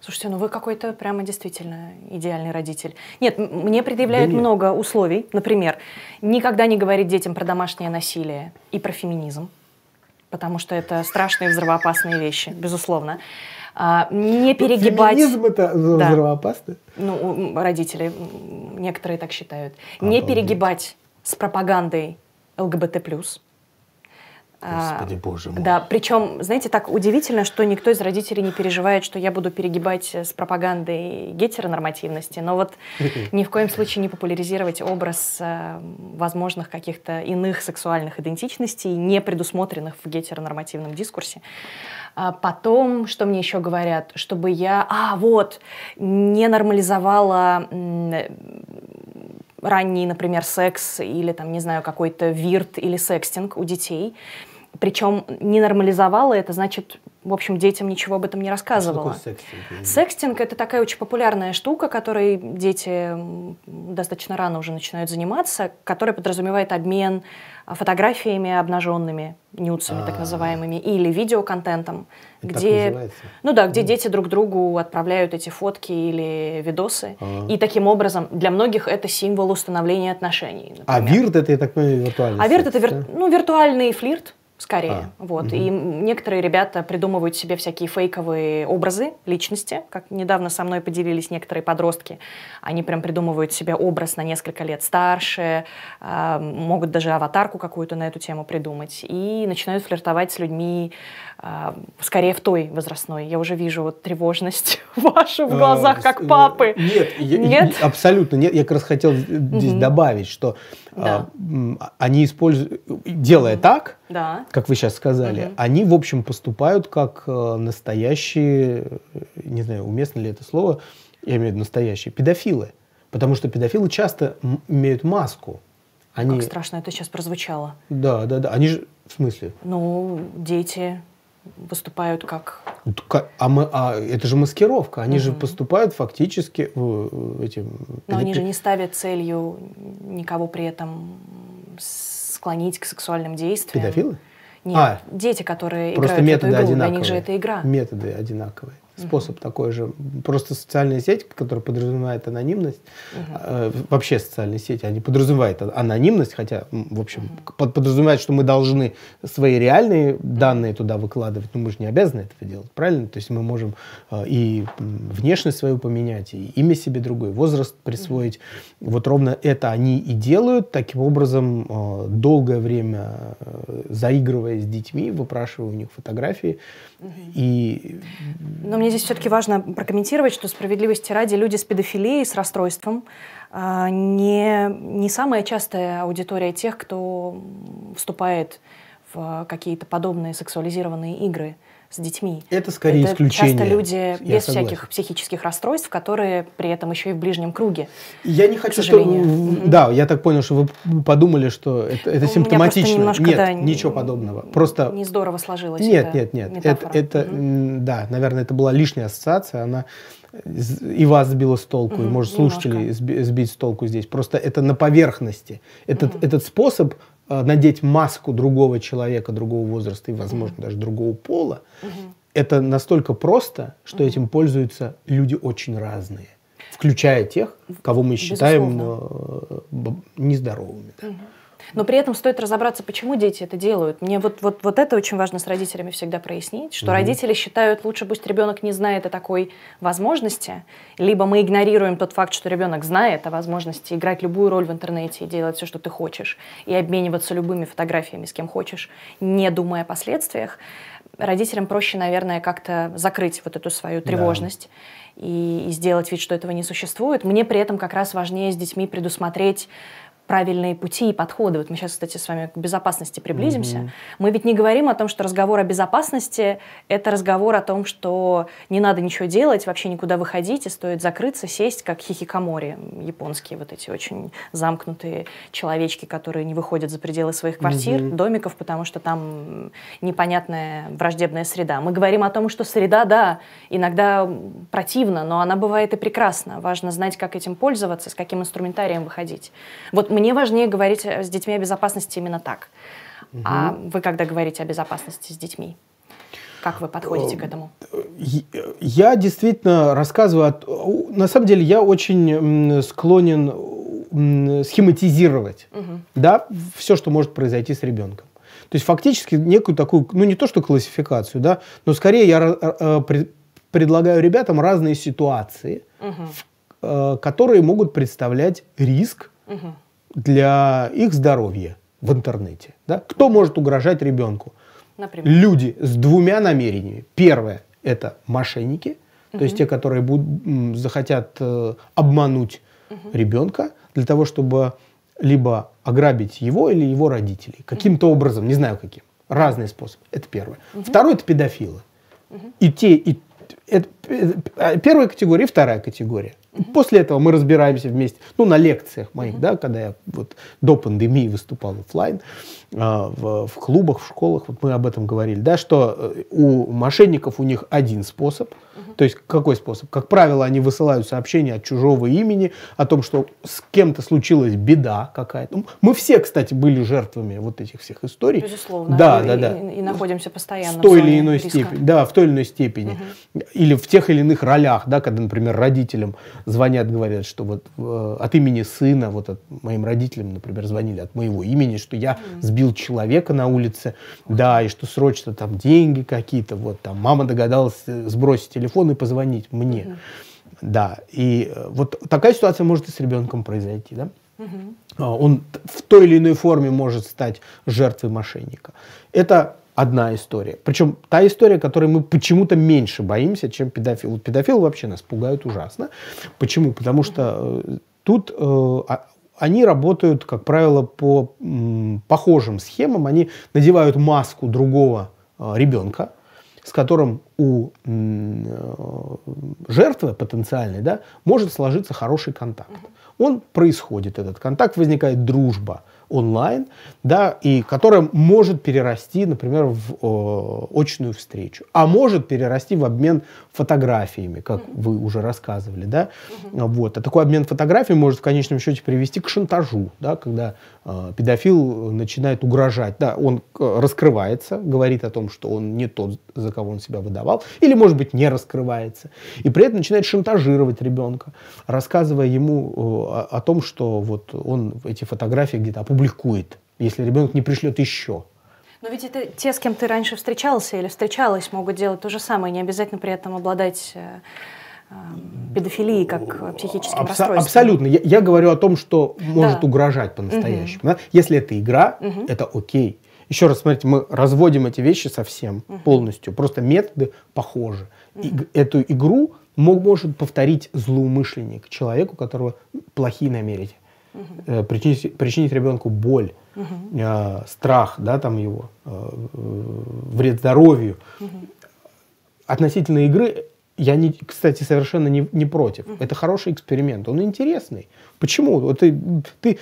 Слушайте, ну вы какой-то прямо действительно идеальный родитель. Нет, мне предъявляют да нет. много условий. Например, никогда не говорить детям про домашнее насилие и про феминизм, потому что это страшные взрывоопасные вещи, безусловно. А, не перегибать... Феминизм это да. взрывоопасно? Ну, родители, некоторые так считают. А обалдеть. Не перегибать с пропагандой ЛГБТ+. плюс. Господи, а, боже мой. Да, причем, знаете, так удивительно, что никто из родителей не переживает, что я буду перегибать э, с пропагандой гетеронормативности, но вот [LAUGHS] ни в коем случае не популяризировать образ э, возможных каких-то иных сексуальных идентичностей, не предусмотренных в гетеронормативном дискурсе. А потом, что мне еще говорят, чтобы я, а, вот, не нормализовала ранний, например, секс или, там, не знаю, какой-то вирт или секстинг у детей. Причем не нормализовала это, значит, в общем, детям ничего об этом не рассказывала. А что секстинг? Секстинг — это такая очень популярная штука, которой дети достаточно рано уже начинают заниматься, которая подразумевает обмен фотографиями обнаженными, нюцами так а. называемыми, или видеоконтентом, Это где, ну да, где ну. дети друг другу отправляют эти фотки или видосы. А. И таким образом для многих это символ установления отношений. А вирт это, я так понимаю, виртуальный А вирт это ну, виртуальный флирт, скорее. А, вот. Угу. И некоторые ребята придумывают себе всякие фейковые образы личности, как недавно со мной поделились некоторые подростки. Они прям придумывают себе образ на несколько лет старше, э, могут даже аватарку какую-то на эту тему придумать и начинают флиртовать с людьми а, скорее в той возрастной. Я уже вижу вот тревожность [LAUGHS] вашу в а, глазах, как э, папы. Нет, я, нет? абсолютно нет. Я как раз хотел э, здесь угу. добавить, что а, да. они используют, делая угу. так, да. как вы сейчас сказали, угу. они, в общем, поступают как э, настоящие, не знаю, уместно ли это слово, я имею в виду настоящие, педофилы. Потому что педофилы часто имеют маску. Они... Как страшно это сейчас прозвучало. Да, да, да. Они же, в смысле? Ну, дети, выступают как... А, мы, а это же маскировка. Они mm же поступают фактически э, этим Но они же не ставят целью никого при этом склонить к сексуальным действиям. Педофилы? Нет, а, дети, которые просто играют методы эту игру, для них же это игра. Методы одинаковые способ такой же. Просто социальная сеть, которая подразумевает анонимность, mm э, вообще социальные сети, они подразумевают а, анонимность, хотя, в общем, mm-hmm. подразумевают, что мы должны свои реальные данные туда выкладывать, но мы же не обязаны этого делать, правильно? То есть мы можем э, и внешность свою поменять, и имя себе другое возраст присвоить. mm Вот ровно это они и делают, таким образом э, долгое время э, заигрывая с детьми, выпрашивая у них фотографии. mm И... Но мне мне здесь все-таки важно прокомментировать, что справедливости ради люди с педофилией, с расстройством, а, не, не самая частая аудитория тех, кто вступает в какие-то подобные сексуализированные игры с детьми. Это скорее это исключение. Часто люди Я без согласен. всяких психических расстройств, которые при этом еще и в ближнем круге. Я не хочу, что... Да, я так понял, что вы подумали, что это, это симптоматично. Немножко, нет, да, ничего подобного. Просто... Не здорово сложилось. Нет, нет, нет. Метафора. Это, это да, наверное, это была лишняя ассоциация. Она и вас сбила с толку, и может слушателей сбить с толку здесь. Просто это на поверхности. Этот, этот способ Э, надеть маску другого человека, другого возраста и, возможно, даже другого пола, это настолько просто, что этим пользуются люди очень разные, включая тех, кого мы считаем э, нездоровыми. Да. Но при этом стоит разобраться, почему дети это делают. Мне вот, вот, вот это очень важно с родителями всегда прояснить, что mm-hmm. родители считают, лучше пусть ребенок не знает о такой возможности, либо мы игнорируем тот факт, что ребенок знает о возможности играть любую роль в интернете и делать все, что ты хочешь, и обмениваться любыми фотографиями с кем хочешь, не думая о последствиях. Родителям проще, наверное, как-то закрыть вот эту свою тревожность. Да. И, и сделать вид, что этого не существует. Мне при этом как раз важнее с детьми предусмотреть правильные пути и подходы. Вот мы сейчас, кстати, с вами к безопасности приблизимся. mm Мы ведь не говорим о том, что разговор о безопасности – это разговор о том, что не надо ничего делать, вообще никуда выходить, и стоит закрыться, сесть, как хихикамори, японские вот эти очень замкнутые человечки, которые не выходят за пределы своих квартир, mm домиков, потому что там непонятная враждебная среда. Мы говорим о том, что среда, да, иногда противна, но она бывает и прекрасна. Важно знать, как этим пользоваться, с каким инструментарием выходить. Вот мне важнее говорить э, с детьми о безопасности именно так. Угу. А вы когда говорите о безопасности с детьми? Как вы подходите к э, этому? Э, я действительно рассказываю... О... На самом деле я очень склонен схематизировать угу. да, все, что может произойти с ребенком. То есть фактически некую такую, ну не то что классификацию, да, но скорее я предлагаю ребятам разные ситуации, угу. которые могут представлять риск угу для их здоровья в интернете. Да? Кто может угрожать ребенку? Например? Люди с двумя намерениями. Первое – это мошенники, угу. то есть те, которые будут, захотят э, обмануть угу. ребенка для того, чтобы либо ограбить его или его родителей. Каким-то угу. образом, не знаю каким. Разные способы. Это первое. Угу. Второе – это педофилы. Угу. И те, и это, это, первая категория и вторая категория. После этого мы разбираемся вместе, ну, на лекциях моих, да, когда я вот до пандемии выступал офлайн, э, в, в клубах, в школах, вот мы об этом говорили, да, что э, у мошенников у них один способ, то есть какой способ? Как правило, они высылают сообщения от чужого имени о том, что с кем-то случилась беда какая-то. Ну, мы все, кстати, были жертвами вот этих всех историй. Безусловно. Да, и, да, да. И, и находимся постоянно. В той или иной риска. степени. Да, в той или иной степени. Угу. Или в тех или иных ролях, да, когда, например, родителям звонят, говорят, что вот э, от имени сына, вот от, моим родителям, например, звонили от моего имени, что я сбил человека на улице, да, и что срочно там деньги какие-то, вот там мама догадалась э, сбросить телефон и позвонить мне. Да, и э, вот такая ситуация может и с ребенком произойти, да? А, он в той или иной форме может стать жертвой мошенника. Это одна история. Причем та история, которой мы почему-то меньше боимся, чем педофил. Педофилы вообще нас пугают ужасно. Почему? Потому что э, тут э, а, они работают, как правило, по м, похожим схемам. Они надевают маску другого э, ребенка, с которым у м, э, жертвы потенциальной да, может сложиться хороший контакт. Он происходит, этот контакт, возникает дружба – онлайн, да, и которая может перерасти, например, в э, очную встречу, а может перерасти в обмен фотографиями, как mm-hmm. вы уже рассказывали, да, mm-hmm. вот. А такой обмен фотографиями может в конечном счете привести к шантажу, да, когда э, педофил начинает угрожать, да, он э, раскрывается, говорит о том, что он не тот, за кого он себя выдавал, или, может быть, не раскрывается, и при этом начинает шантажировать ребенка, рассказывая ему э, о, о том, что вот он эти фотографии где-то опубликовал опубликует, если ребенок не пришлет еще. Но ведь это те, с кем ты раньше встречался или встречалась, могут делать то же самое, не обязательно при этом обладать э, э, педофилией как психическим Абсо- расстройством. Абсолютно. Я, я говорю о том, что может да. угрожать по-настоящему. Угу. Да? Если это игра, угу. это окей. Еще раз, смотрите, мы разводим эти вещи совсем угу. полностью. Просто методы похожи. Угу. И, эту игру мог, может повторить злоумышленник, человеку, у которого плохие намерения угу. причинить, причинить ребенку боль, угу. э, страх, да, там его, э, вред здоровью. Угу. Относительно игры я, не, кстати, совершенно не, не против. Это хороший эксперимент, он интересный. Почему? Вот ты, ты,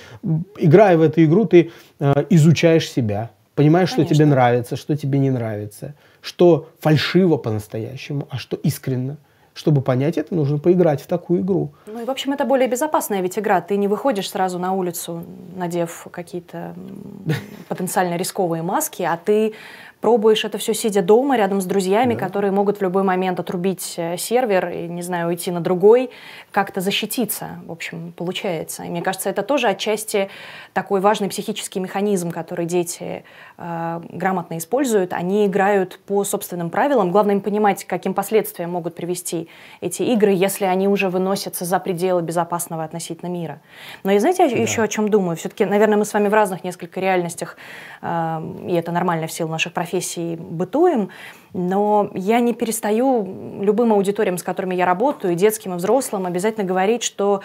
играя в эту игру, ты э, изучаешь себя, понимаешь, Конечно. что тебе нравится, что тебе не нравится, что фальшиво по-настоящему, а что искренно. Угу чтобы понять это, нужно поиграть в такую игру. Ну и, в общем, это более безопасная ведь игра. Ты не выходишь сразу на улицу, надев какие-то [LAUGHS] потенциально рисковые маски, а ты пробуешь это все сидя дома, рядом с друзьями, да. которые могут в любой момент отрубить э, сервер и, не знаю, уйти на другой, как-то защититься, в общем, получается. И мне кажется, это тоже отчасти такой важный психический механизм, который дети э, грамотно используют. Они играют по собственным правилам. Главное им понимать, каким последствиям могут привести эти игры, если они уже выносятся за пределы безопасного относительно мира. Но и знаете, да. еще о чем думаю? Все-таки, наверное, мы с вами в разных несколько реальностях, э, и это нормально в силу наших профессий, профессией бытуем, но я не перестаю любым аудиториям, с которыми я работаю, и детским и взрослым, обязательно говорить, что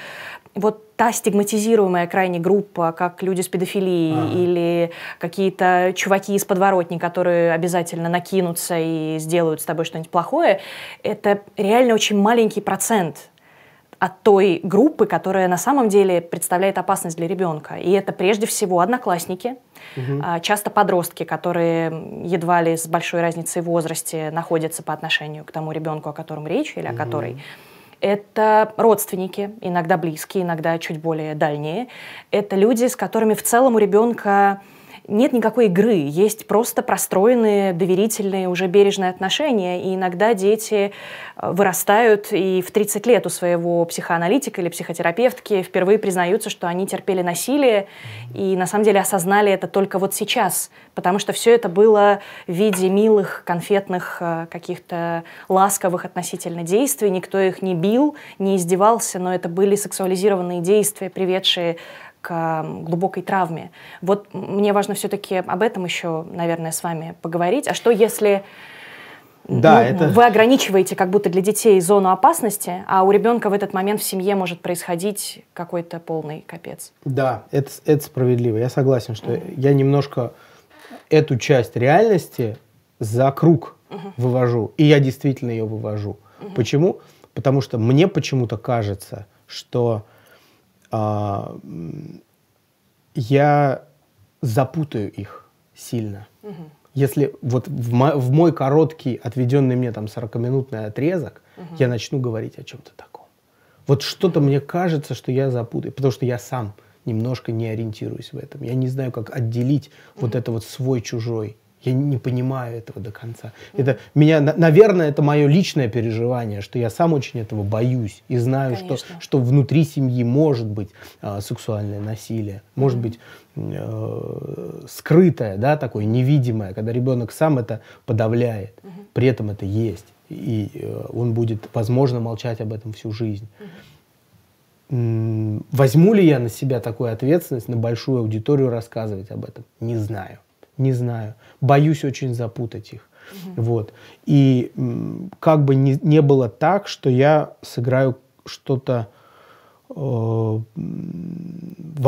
вот та стигматизируемая крайне группа, как люди с педофилией а. или какие-то чуваки из подворотни, которые обязательно накинутся и сделают с тобой что-нибудь плохое, это реально очень маленький процент от той группы, которая на самом деле представляет опасность для ребенка. И это прежде всего одноклассники, угу. часто подростки, которые едва ли с большой разницей в возрасте находятся по отношению к тому ребенку, о котором речь или угу. о которой. Это родственники, иногда близкие, иногда чуть более дальние. Это люди, с которыми в целом у ребенка нет никакой игры, есть просто простроенные, доверительные, уже бережные отношения. И иногда дети э, вырастают и в 30 лет у своего психоаналитика или психотерапевтки впервые признаются, что они терпели насилие и на самом деле осознали это только вот сейчас, потому что все это было в виде милых, конфетных, э, каких-то ласковых относительно действий. Никто их не бил, не издевался, но это были сексуализированные действия, приведшие к глубокой травме. Вот мне важно все-таки об этом еще, наверное, с вами поговорить. А что если да, ну, это... вы ограничиваете как будто для детей зону опасности, а у ребенка в этот момент в семье может происходить какой-то полный капец? Да, это, это справедливо. Я согласен, что mm-hmm. я немножко эту часть реальности за круг mm-hmm. вывожу. И я действительно ее вывожу. Mm-hmm. Почему? Потому что мне почему-то кажется, что а, я запутаю их сильно. Угу. Если вот в, мо- в мой короткий, отведенный мне там 40-минутный отрезок, угу. я начну говорить о чем-то таком. Вот что-то мне кажется, что я запутаю, потому что я сам немножко не ориентируюсь в этом. Я не знаю, как отделить угу. вот это вот свой-чужой. Я не понимаю этого до конца. Это меня, наверное, это мое личное переживание, что я сам очень этого боюсь и знаю, что, что внутри семьи может быть э, сексуальное насилие, может быть э, скрытое, да, такое невидимое, когда ребенок сам это подавляет, угу. при этом это есть, и э, он будет, возможно, молчать об этом всю жизнь. Угу возьму ли я на себя такую ответственность, на большую аудиторию рассказывать об этом? Не знаю не знаю. Боюсь очень запутать их. Угу. Вот. И как бы не, не было так, что я сыграю что-то э, в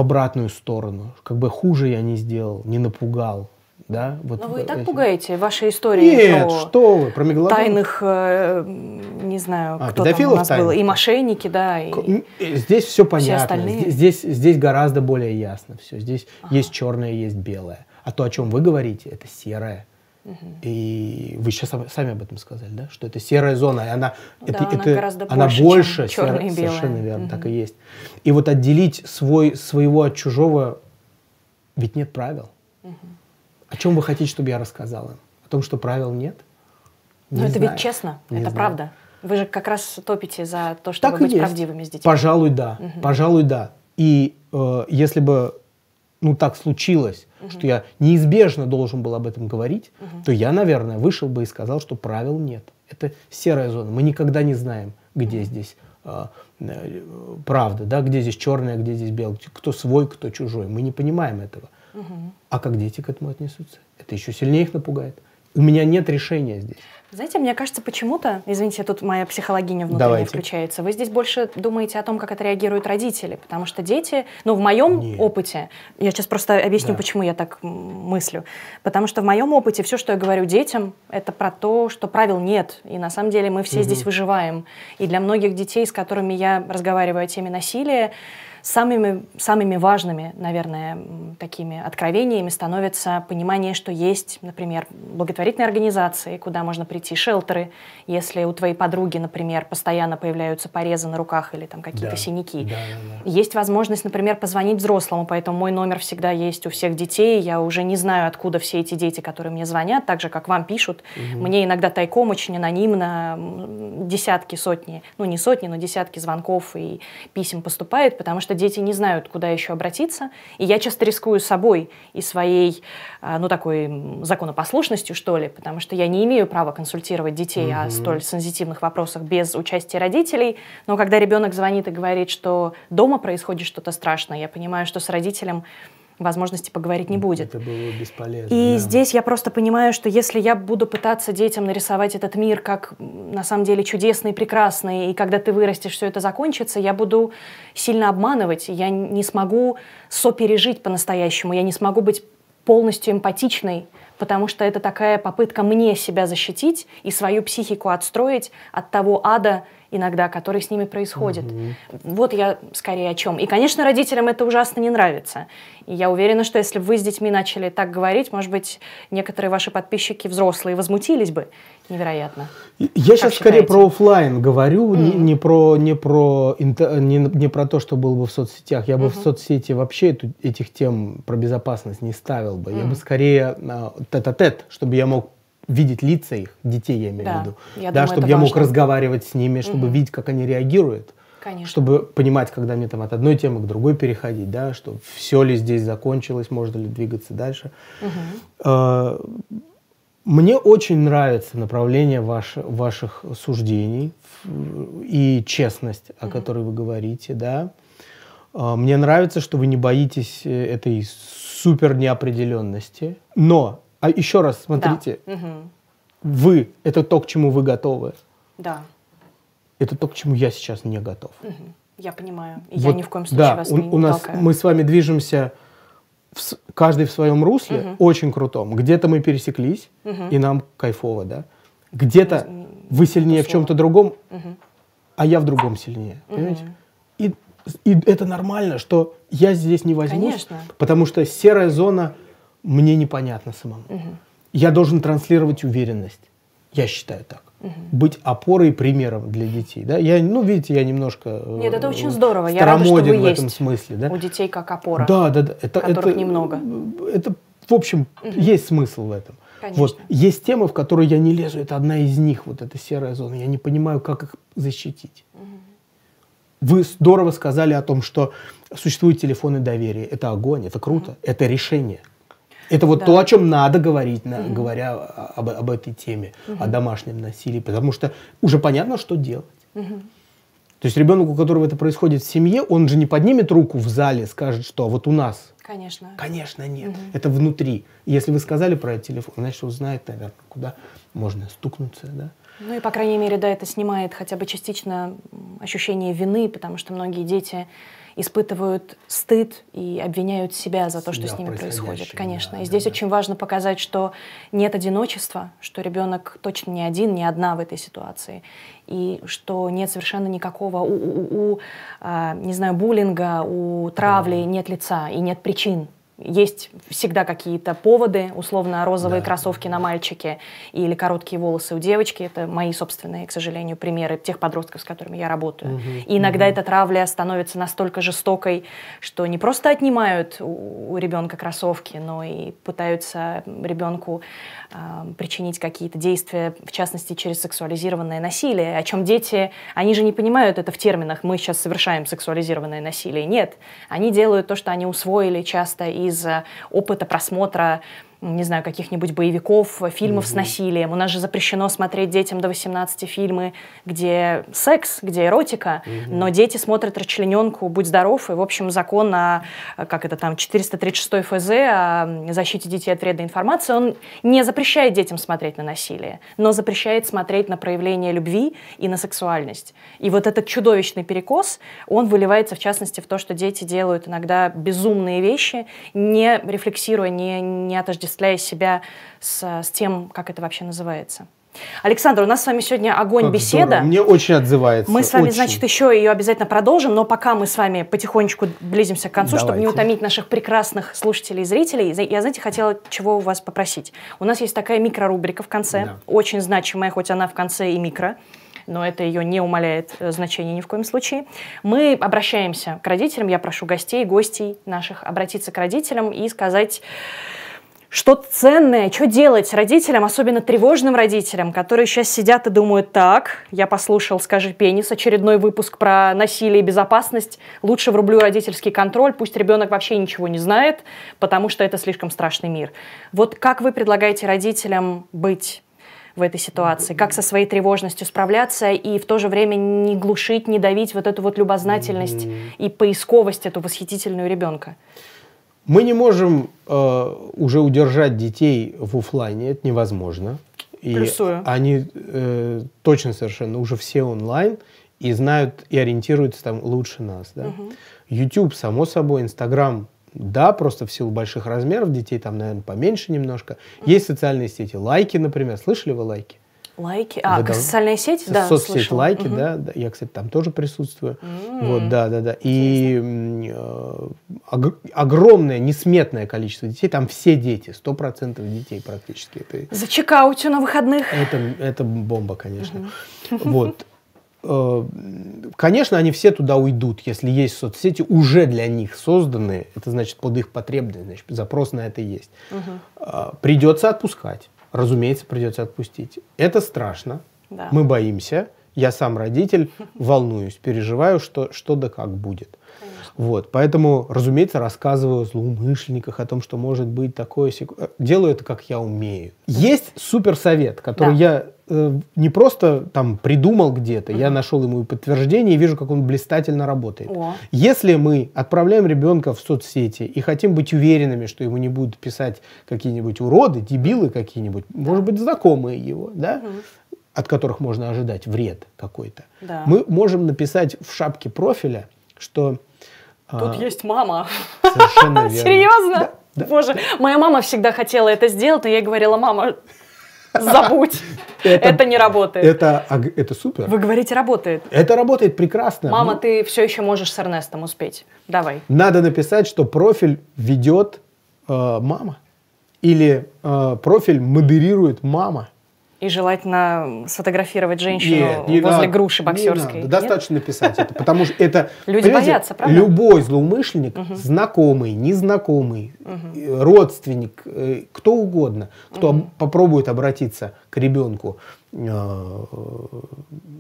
обратную сторону. Как бы хуже я не сделал, не напугал. Да? Вот Но вы и так этим. пугаете ваши истории Нет, про что вы, про мегалодон? тайных, э, не знаю, а, кто там у нас тайных. был, и мошенники, да. И э, здесь все понятно, все остальные. Здесь, здесь, здесь гораздо более ясно все. Здесь ага. есть черное, есть белое. А то, о чем вы говорите, это серое. Угу. И вы сейчас сами об этом сказали, да? Что это серая зона, и она, да, это, она это, гораздо она больше, больше чем серо, и белое. совершенно верно, угу. так и есть. И вот отделить свой, своего от чужого, ведь нет правил. Угу. О чем вы хотите, чтобы я рассказала О том, что правил нет? Ну, не Но это ведь честно, не это знаю. правда. Вы же как раз топите за то, чтобы так быть правдивыми с детьми. Пожалуй, да. Угу. Пожалуй, да. И э, если бы ну так случилось, угу. что я неизбежно должен был об этом говорить, угу. то я, наверное, вышел бы и сказал, что правил нет. Это серая зона. Мы никогда не знаем, где угу. здесь э, э, правда, да, где здесь черное, где здесь белое, кто свой, кто чужой. Мы не понимаем этого. Угу. А как дети к этому отнесутся? Это еще сильнее их напугает. У меня нет решения здесь. Знаете, мне кажется, почему-то, извините, тут моя психологиня внутренняя Давайте. включается, вы здесь больше думаете о том, как это реагируют родители, потому что дети, ну, в моем Нет. опыте, я сейчас просто объясню, да. почему я так мыслю, потому что в моем опыте все, что я говорю детям, это про то, что правил нет, и на самом деле мы все угу. здесь выживаем. И для многих детей, с которыми я разговариваю о теме насилия, Самыми, самыми важными, наверное, такими откровениями становится понимание, что есть, например, благотворительные организации, куда можно прийти, шелтеры, если у твоей подруги, например, постоянно появляются порезы на руках или там какие-то да, синяки. Да, да, да. Есть возможность, например, позвонить взрослому, поэтому мой номер всегда есть у всех детей, я уже не знаю, откуда все эти дети, которые мне звонят, так же, как вам пишут. Угу. Мне иногда тайком, очень анонимно, десятки, сотни, ну не сотни, но десятки звонков и писем поступает, потому что что дети не знают, куда еще обратиться. И я часто рискую собой и своей, а, ну, такой законопослушностью, что ли, потому что я не имею права консультировать детей угу. о столь сензитивных вопросах без участия родителей. Но когда ребенок звонит и говорит, что дома происходит что-то страшное, я понимаю, что с родителем возможности поговорить не будет. Это было бесполезно. И да. здесь я просто понимаю, что если я буду пытаться детям нарисовать этот мир как на самом деле чудесный, прекрасный, и когда ты вырастешь, все это закончится, я буду сильно обманывать, я не смогу сопережить по-настоящему, я не смогу быть полностью эмпатичной, потому что это такая попытка мне себя защитить и свою психику отстроить от того ада, иногда, которые с ними происходит. Угу. Вот я скорее о чем. И, конечно, родителям это ужасно не нравится. И я уверена, что если бы вы с детьми начали так говорить, может быть, некоторые ваши подписчики взрослые возмутились бы невероятно. Я как сейчас считаете? скорее про офлайн говорю, mm. не, не про не про не, не про то, что было бы в соцсетях. Я mm -hmm. бы в соцсети вообще эту, этих тем про безопасность не ставил бы. Mm. Я бы скорее тет тет -а -тет, чтобы я мог видеть лица их, детей я имею да, в виду, я да, думаю, чтобы я важно. мог разговаривать с ними, чтобы угу. видеть, как они реагируют. Конечно. Чтобы понимать, когда мне там от одной темы к другой переходить, да, что все ли здесь закончилось, можно ли двигаться дальше. Угу. Мне очень нравится направление ваш, ваших суждений и честность, о которой mm вы говорите, да. Э, мне нравится, что вы не боитесь э, этой супер неопределенности, но а еще раз смотрите. Да. Вы – это то, к чему вы готовы. Да. Это то, к чему я сейчас не готов. Я понимаю. И вот, ни в коем случае да, вас у, не у нас толкаю. Мы с вами движемся в, каждый в своем русле, угу. очень крутом. Где-то мы пересеклись, угу. и нам кайфово, да? Где-то ну, вы сильнее в чем-то другом, угу. а я в другом сильнее. Угу. Понимаете? И, и это нормально, что я здесь не возьму, потому что серая зона – мне непонятно самому. Угу. Я должен транслировать уверенность. Я считаю так. Угу. Быть опорой и примером для детей. Да? Я, ну, видите, я немножко э, Нет, это очень э, здорово. Я рада, что вы в этом есть смысле. Да? У детей как опора. Да, да, да. Это, которых это, немного. Э, это, в общем, угу. есть смысл в этом. Вот. Есть темы, в которые я не лезу. Это одна из них, вот эта серая зона. Я не понимаю, как их защитить. Вы здорово сказали о том, что существуют телефоны доверия. Это огонь, это круто, это решение это вот да. то, о чем надо говорить, на, угу. говоря об, об этой теме, угу. о домашнем насилии, потому что уже понятно, что делать. Угу. То есть ребенок, у которого это происходит в семье, он же не поднимет руку в зале, скажет, что вот у нас. Конечно. Конечно, нет. Угу. Это внутри. Если вы сказали про этот телефон, значит, он знает, наверное, куда можно стукнуться, да? Ну и, по крайней мере, да, это снимает хотя бы частично ощущение вины, потому что многие дети испытывают стыд и обвиняют себя за то, что с ними происходит, конечно. Да, и здесь да, очень да. важно показать, что нет одиночества, что ребенок точно не один, не одна в этой ситуации, и что нет совершенно никакого у, у, у, у а, не знаю буллинга, у травли да. нет лица и нет причин есть всегда какие-то поводы, условно розовые да. кроссовки на мальчике или короткие волосы у девочки. Это мои собственные, к сожалению, примеры тех подростков, с которыми я работаю. Угу, И иногда угу. эта травля становится настолько жестокой, что не просто отнимают у, ребенка кроссовки, но и пытаются ребенку э, причинить какие-то действия, в частности через сексуализированное насилие, о чем дети, они же не понимают это в терминах. Мы сейчас совершаем сексуализированное насилие. Нет, они делают то, что они усвоили часто и из э, опыта просмотра не знаю, каких-нибудь боевиков, фильмов mm-hmm. с насилием. У нас же запрещено смотреть детям до 18 фильмы, где секс, где эротика, mm-hmm. но дети смотрят «Расчлененку», «Будь здоров», и, в общем, закон о, как это там, 436 ФЗ о защите детей от вредной информации, он не запрещает детям смотреть на насилие, но запрещает смотреть на проявление любви и на сексуальность. И вот этот чудовищный перекос, он выливается, в частности, в то, что дети делают иногда безумные вещи, не рефлексируя, не, не отождествляя отождествляя себя с, с тем, как это вообще называется. Александр, у нас с вами сегодня огонь как беседа. Здорово. Мне очень отзывается. Мы с вами, очень. значит, еще ее обязательно продолжим, но пока мы с вами потихонечку близимся к концу, Давайте. чтобы не утомить наших прекрасных слушателей и зрителей, я, знаете, хотела чего у вас попросить. У нас есть такая микрорубрика в конце, да. очень значимая, хоть она в конце и микро но это ее не умаляет э, значения ни в коем случае. Мы обращаемся к родителям, я прошу гостей, гостей наших обратиться к родителям и сказать что-то ценное, что делать родителям, особенно тревожным родителям, которые сейчас сидят и думают, так, я послушал «Скажи пенис», очередной выпуск про насилие и безопасность, лучше врублю родительский контроль, пусть ребенок вообще ничего не знает, потому что это слишком страшный мир. Вот как вы предлагаете родителям быть в этой ситуации, как со своей тревожностью справляться и в то же время не глушить, не давить вот эту вот любознательность и поисковость эту восхитительную ребенка? Мы не можем э, уже удержать детей в офлайне, это невозможно. И Плюсую. они э, точно совершенно уже все онлайн и знают и ориентируются там лучше нас. Да? Угу. YouTube, само собой, Instagram, да, просто в силу больших размеров детей там, наверное, поменьше немножко. Угу. Есть социальные сети, лайки, например. Слышали вы лайки? Лайки? А, Выдав... социальные сети? Да, Соцсеть слышала. лайки, угу. да, да. Я, кстати, там тоже присутствую. Mm-hmm. Вот, да, да, да. И э, огромное, несметное количество детей. Там все дети, 100% детей практически. Это... За чекаутю на выходных. Это, это бомба, конечно. [LAUGHS] Вот. Э, конечно, они все туда уйдут, если есть соцсети уже для них созданы. Это значит под их потребность, значит запрос на это есть. Угу. Придется отпускать разумеется, придется отпустить. Это страшно, да. мы боимся, я сам родитель, [LAUGHS] волнуюсь, переживаю, что, что да как будет. Вот, поэтому, разумеется, рассказываю о злоумышленниках, о том, что может быть такое. Сек... Э, делаю это, как я умею. Есть суперсовет, который да. я э, не просто там придумал где-то, я нашел ему подтверждение и вижу, как он блистательно работает. О. Если мы отправляем ребенка в соцсети и хотим быть уверенными, что ему не будут писать какие-нибудь уроды, дебилы какие-нибудь, да. может быть, знакомые его, да? Угу от которых можно ожидать вред какой-то, да. мы можем написать в шапке профиля, что... А, Тут а, есть мама. Совершенно [LAUGHS] верно. Серьезно? Да, Боже, да. моя мама всегда хотела это сделать, но я говорила, мама, Забудь. [LAUGHS] Это, это не работает. Это, это супер. Вы говорите, работает. Это работает прекрасно. Мама, ну, ты все еще можешь с Эрнестом успеть. Давай. Надо написать, что профиль ведет э, мама. Или э, профиль модерирует мама. И желательно сфотографировать женщину нет, не возле надо, груши боксерской. Не надо. Достаточно нет? написать это, потому что это... [LAUGHS] Люди боятся, правда? Любой злоумышленник, угу. знакомый, незнакомый, угу. родственник, э, кто угодно, кто угу. попробует обратиться к ребенку, э,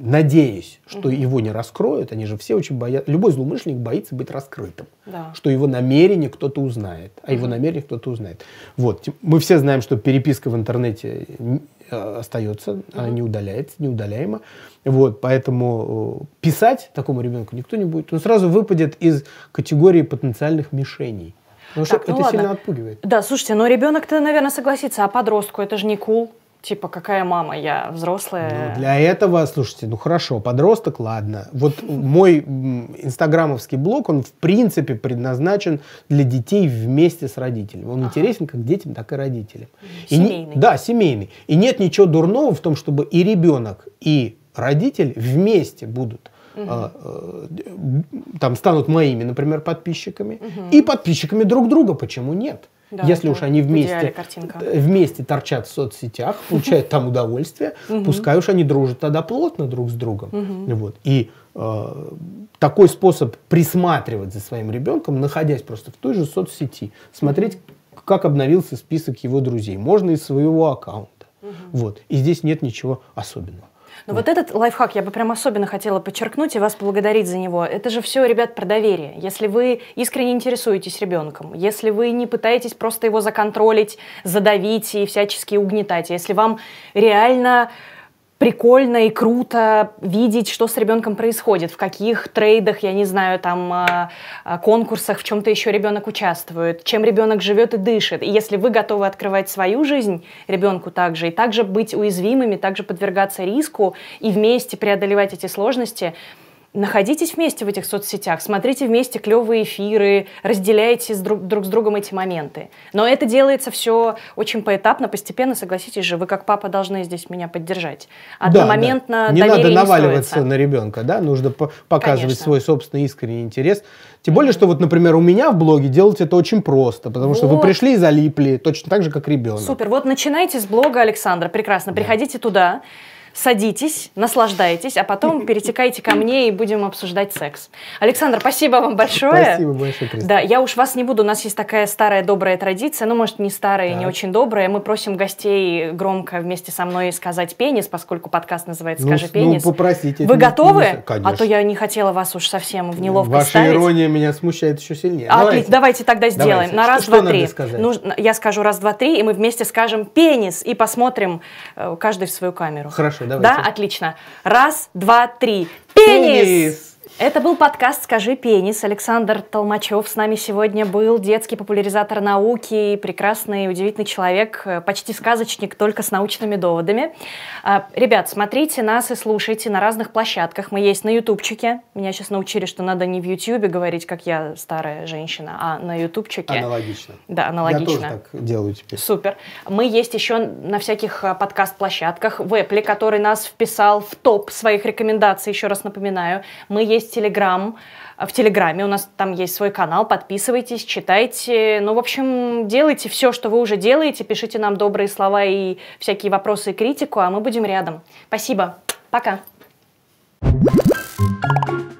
надеясь, что угу. его не раскроют, они же все очень боятся. Любой злоумышленник боится быть раскрытым, да. что его намерение кто-то узнает, а его намерение кто-то узнает. Вот. Мы все знаем, что переписка в интернете Э, остается, mm-hmm. она не удаляется, неудаляема. Вот, поэтому э, писать такому ребенку никто не будет. Он сразу выпадет из категории потенциальных мишеней. Потому так, что ну это ладно. сильно отпугивает. Да, слушайте, но ребенок-то, наверное, согласится, а подростку это же не кул. Cool типа, какая мама, я взрослая. Ну, для этого, слушайте, ну хорошо, подросток, ладно. Вот мой инстаграмовский блог, он в принципе предназначен для детей вместе с родителями. Он ага. интересен как детям, так и родителям. Семейный. И да, семейный. И нет ничего дурного в том, чтобы и ребенок, и родитель вместе будут угу. Uh -huh. там станут моими, например, подписчиками, угу. и подписчиками друг друга, почему нет? Да, Если уж они вместе, э, вместе торчат в соцсетях, [LAUGHS] получают там удовольствие, пускай уж они дружат тогда плотно друг с другом. Вот. И э, такой способ присматривать за своим ребенком, находясь просто в той же соцсети, смотреть, как обновился список его друзей. Можно из своего аккаунта. Вот. И здесь нет ничего особенного. Но ну, вот этот лайфхак я бы прям особенно хотела подчеркнуть и вас поблагодарить за него. Это же все, ребят, про доверие. Если вы искренне интересуетесь ребенком, если вы не пытаетесь просто его законтролить, задавить и всячески угнетать, если вам реально прикольно и круто видеть, что с ребенком происходит, в каких трейдах, я не знаю, там а, а, конкурсах, в чем-то еще ребенок участвует, чем ребенок живет и дышит. И если вы готовы открывать свою жизнь ребенку также, и также быть уязвимыми, также подвергаться риску и вместе преодолевать эти сложности, находитесь вместе в этих соцсетях, смотрите вместе клевые эфиры, разделяйте с друг, друг с другом эти моменты. Но это делается все очень поэтапно, постепенно, согласитесь же, вы как папа должны здесь меня поддержать. Одномоментно да, да. Не надо наваливаться не на ребенка, да, нужно показывать Конечно. свой собственный искренний интерес. Тем более, что вот, например, у меня в блоге делать это очень просто, потому вот. что вы пришли и залипли, точно так же, как ребенок. Супер, вот начинайте с блога Александра, прекрасно, да. приходите туда садитесь, наслаждайтесь, а потом [LAUGHS] перетекайте ко мне и будем обсуждать секс. Александр, спасибо вам большое. Спасибо большое, Кристина. Да, я уж вас не буду, у нас есть такая старая добрая традиция, ну, может, не старая, так. не очень добрая. Мы просим гостей громко вместе со мной сказать пенис, поскольку подкаст называется ну, «Скажи ну, пенис». Ну, попросите. Вы готовы? Не, конечно. А то я не хотела вас уж совсем в неловкость Ваша ставить. ирония меня смущает еще сильнее. А, давайте. давайте тогда сделаем. Давайте. На раз, что, два, что три. Сказать? Ну, я скажу раз, два, три, и мы вместе скажем «пенис» и посмотрим э, каждый в свою камеру. Хорошо. Хорошо, давайте. Да, отлично. Раз, два, три. Пенис! Пенис! Это был подкаст «Скажи пенис». Александр Толмачев с нами сегодня был, детский популяризатор науки, прекрасный, удивительный человек, э, почти сказочник, только с научными доводами. А, ребят, смотрите нас и слушайте на разных площадках. Мы есть на ютубчике. Меня сейчас научили, что надо не в ютубе говорить, как я старая женщина, а на ютубчике. Аналогично. Да, аналогично. Я тоже так делаю теперь. Супер. Мы есть еще на всяких а, подкаст-площадках. В который нас вписал в топ своих рекомендаций, еще раз напоминаю. Мы есть есть Телеграм, в Телеграме, у нас там есть свой канал, подписывайтесь, читайте, ну, в общем, делайте все, что вы уже делаете, пишите нам добрые слова и всякие вопросы и критику, а мы будем рядом. Спасибо, пока! Thank you.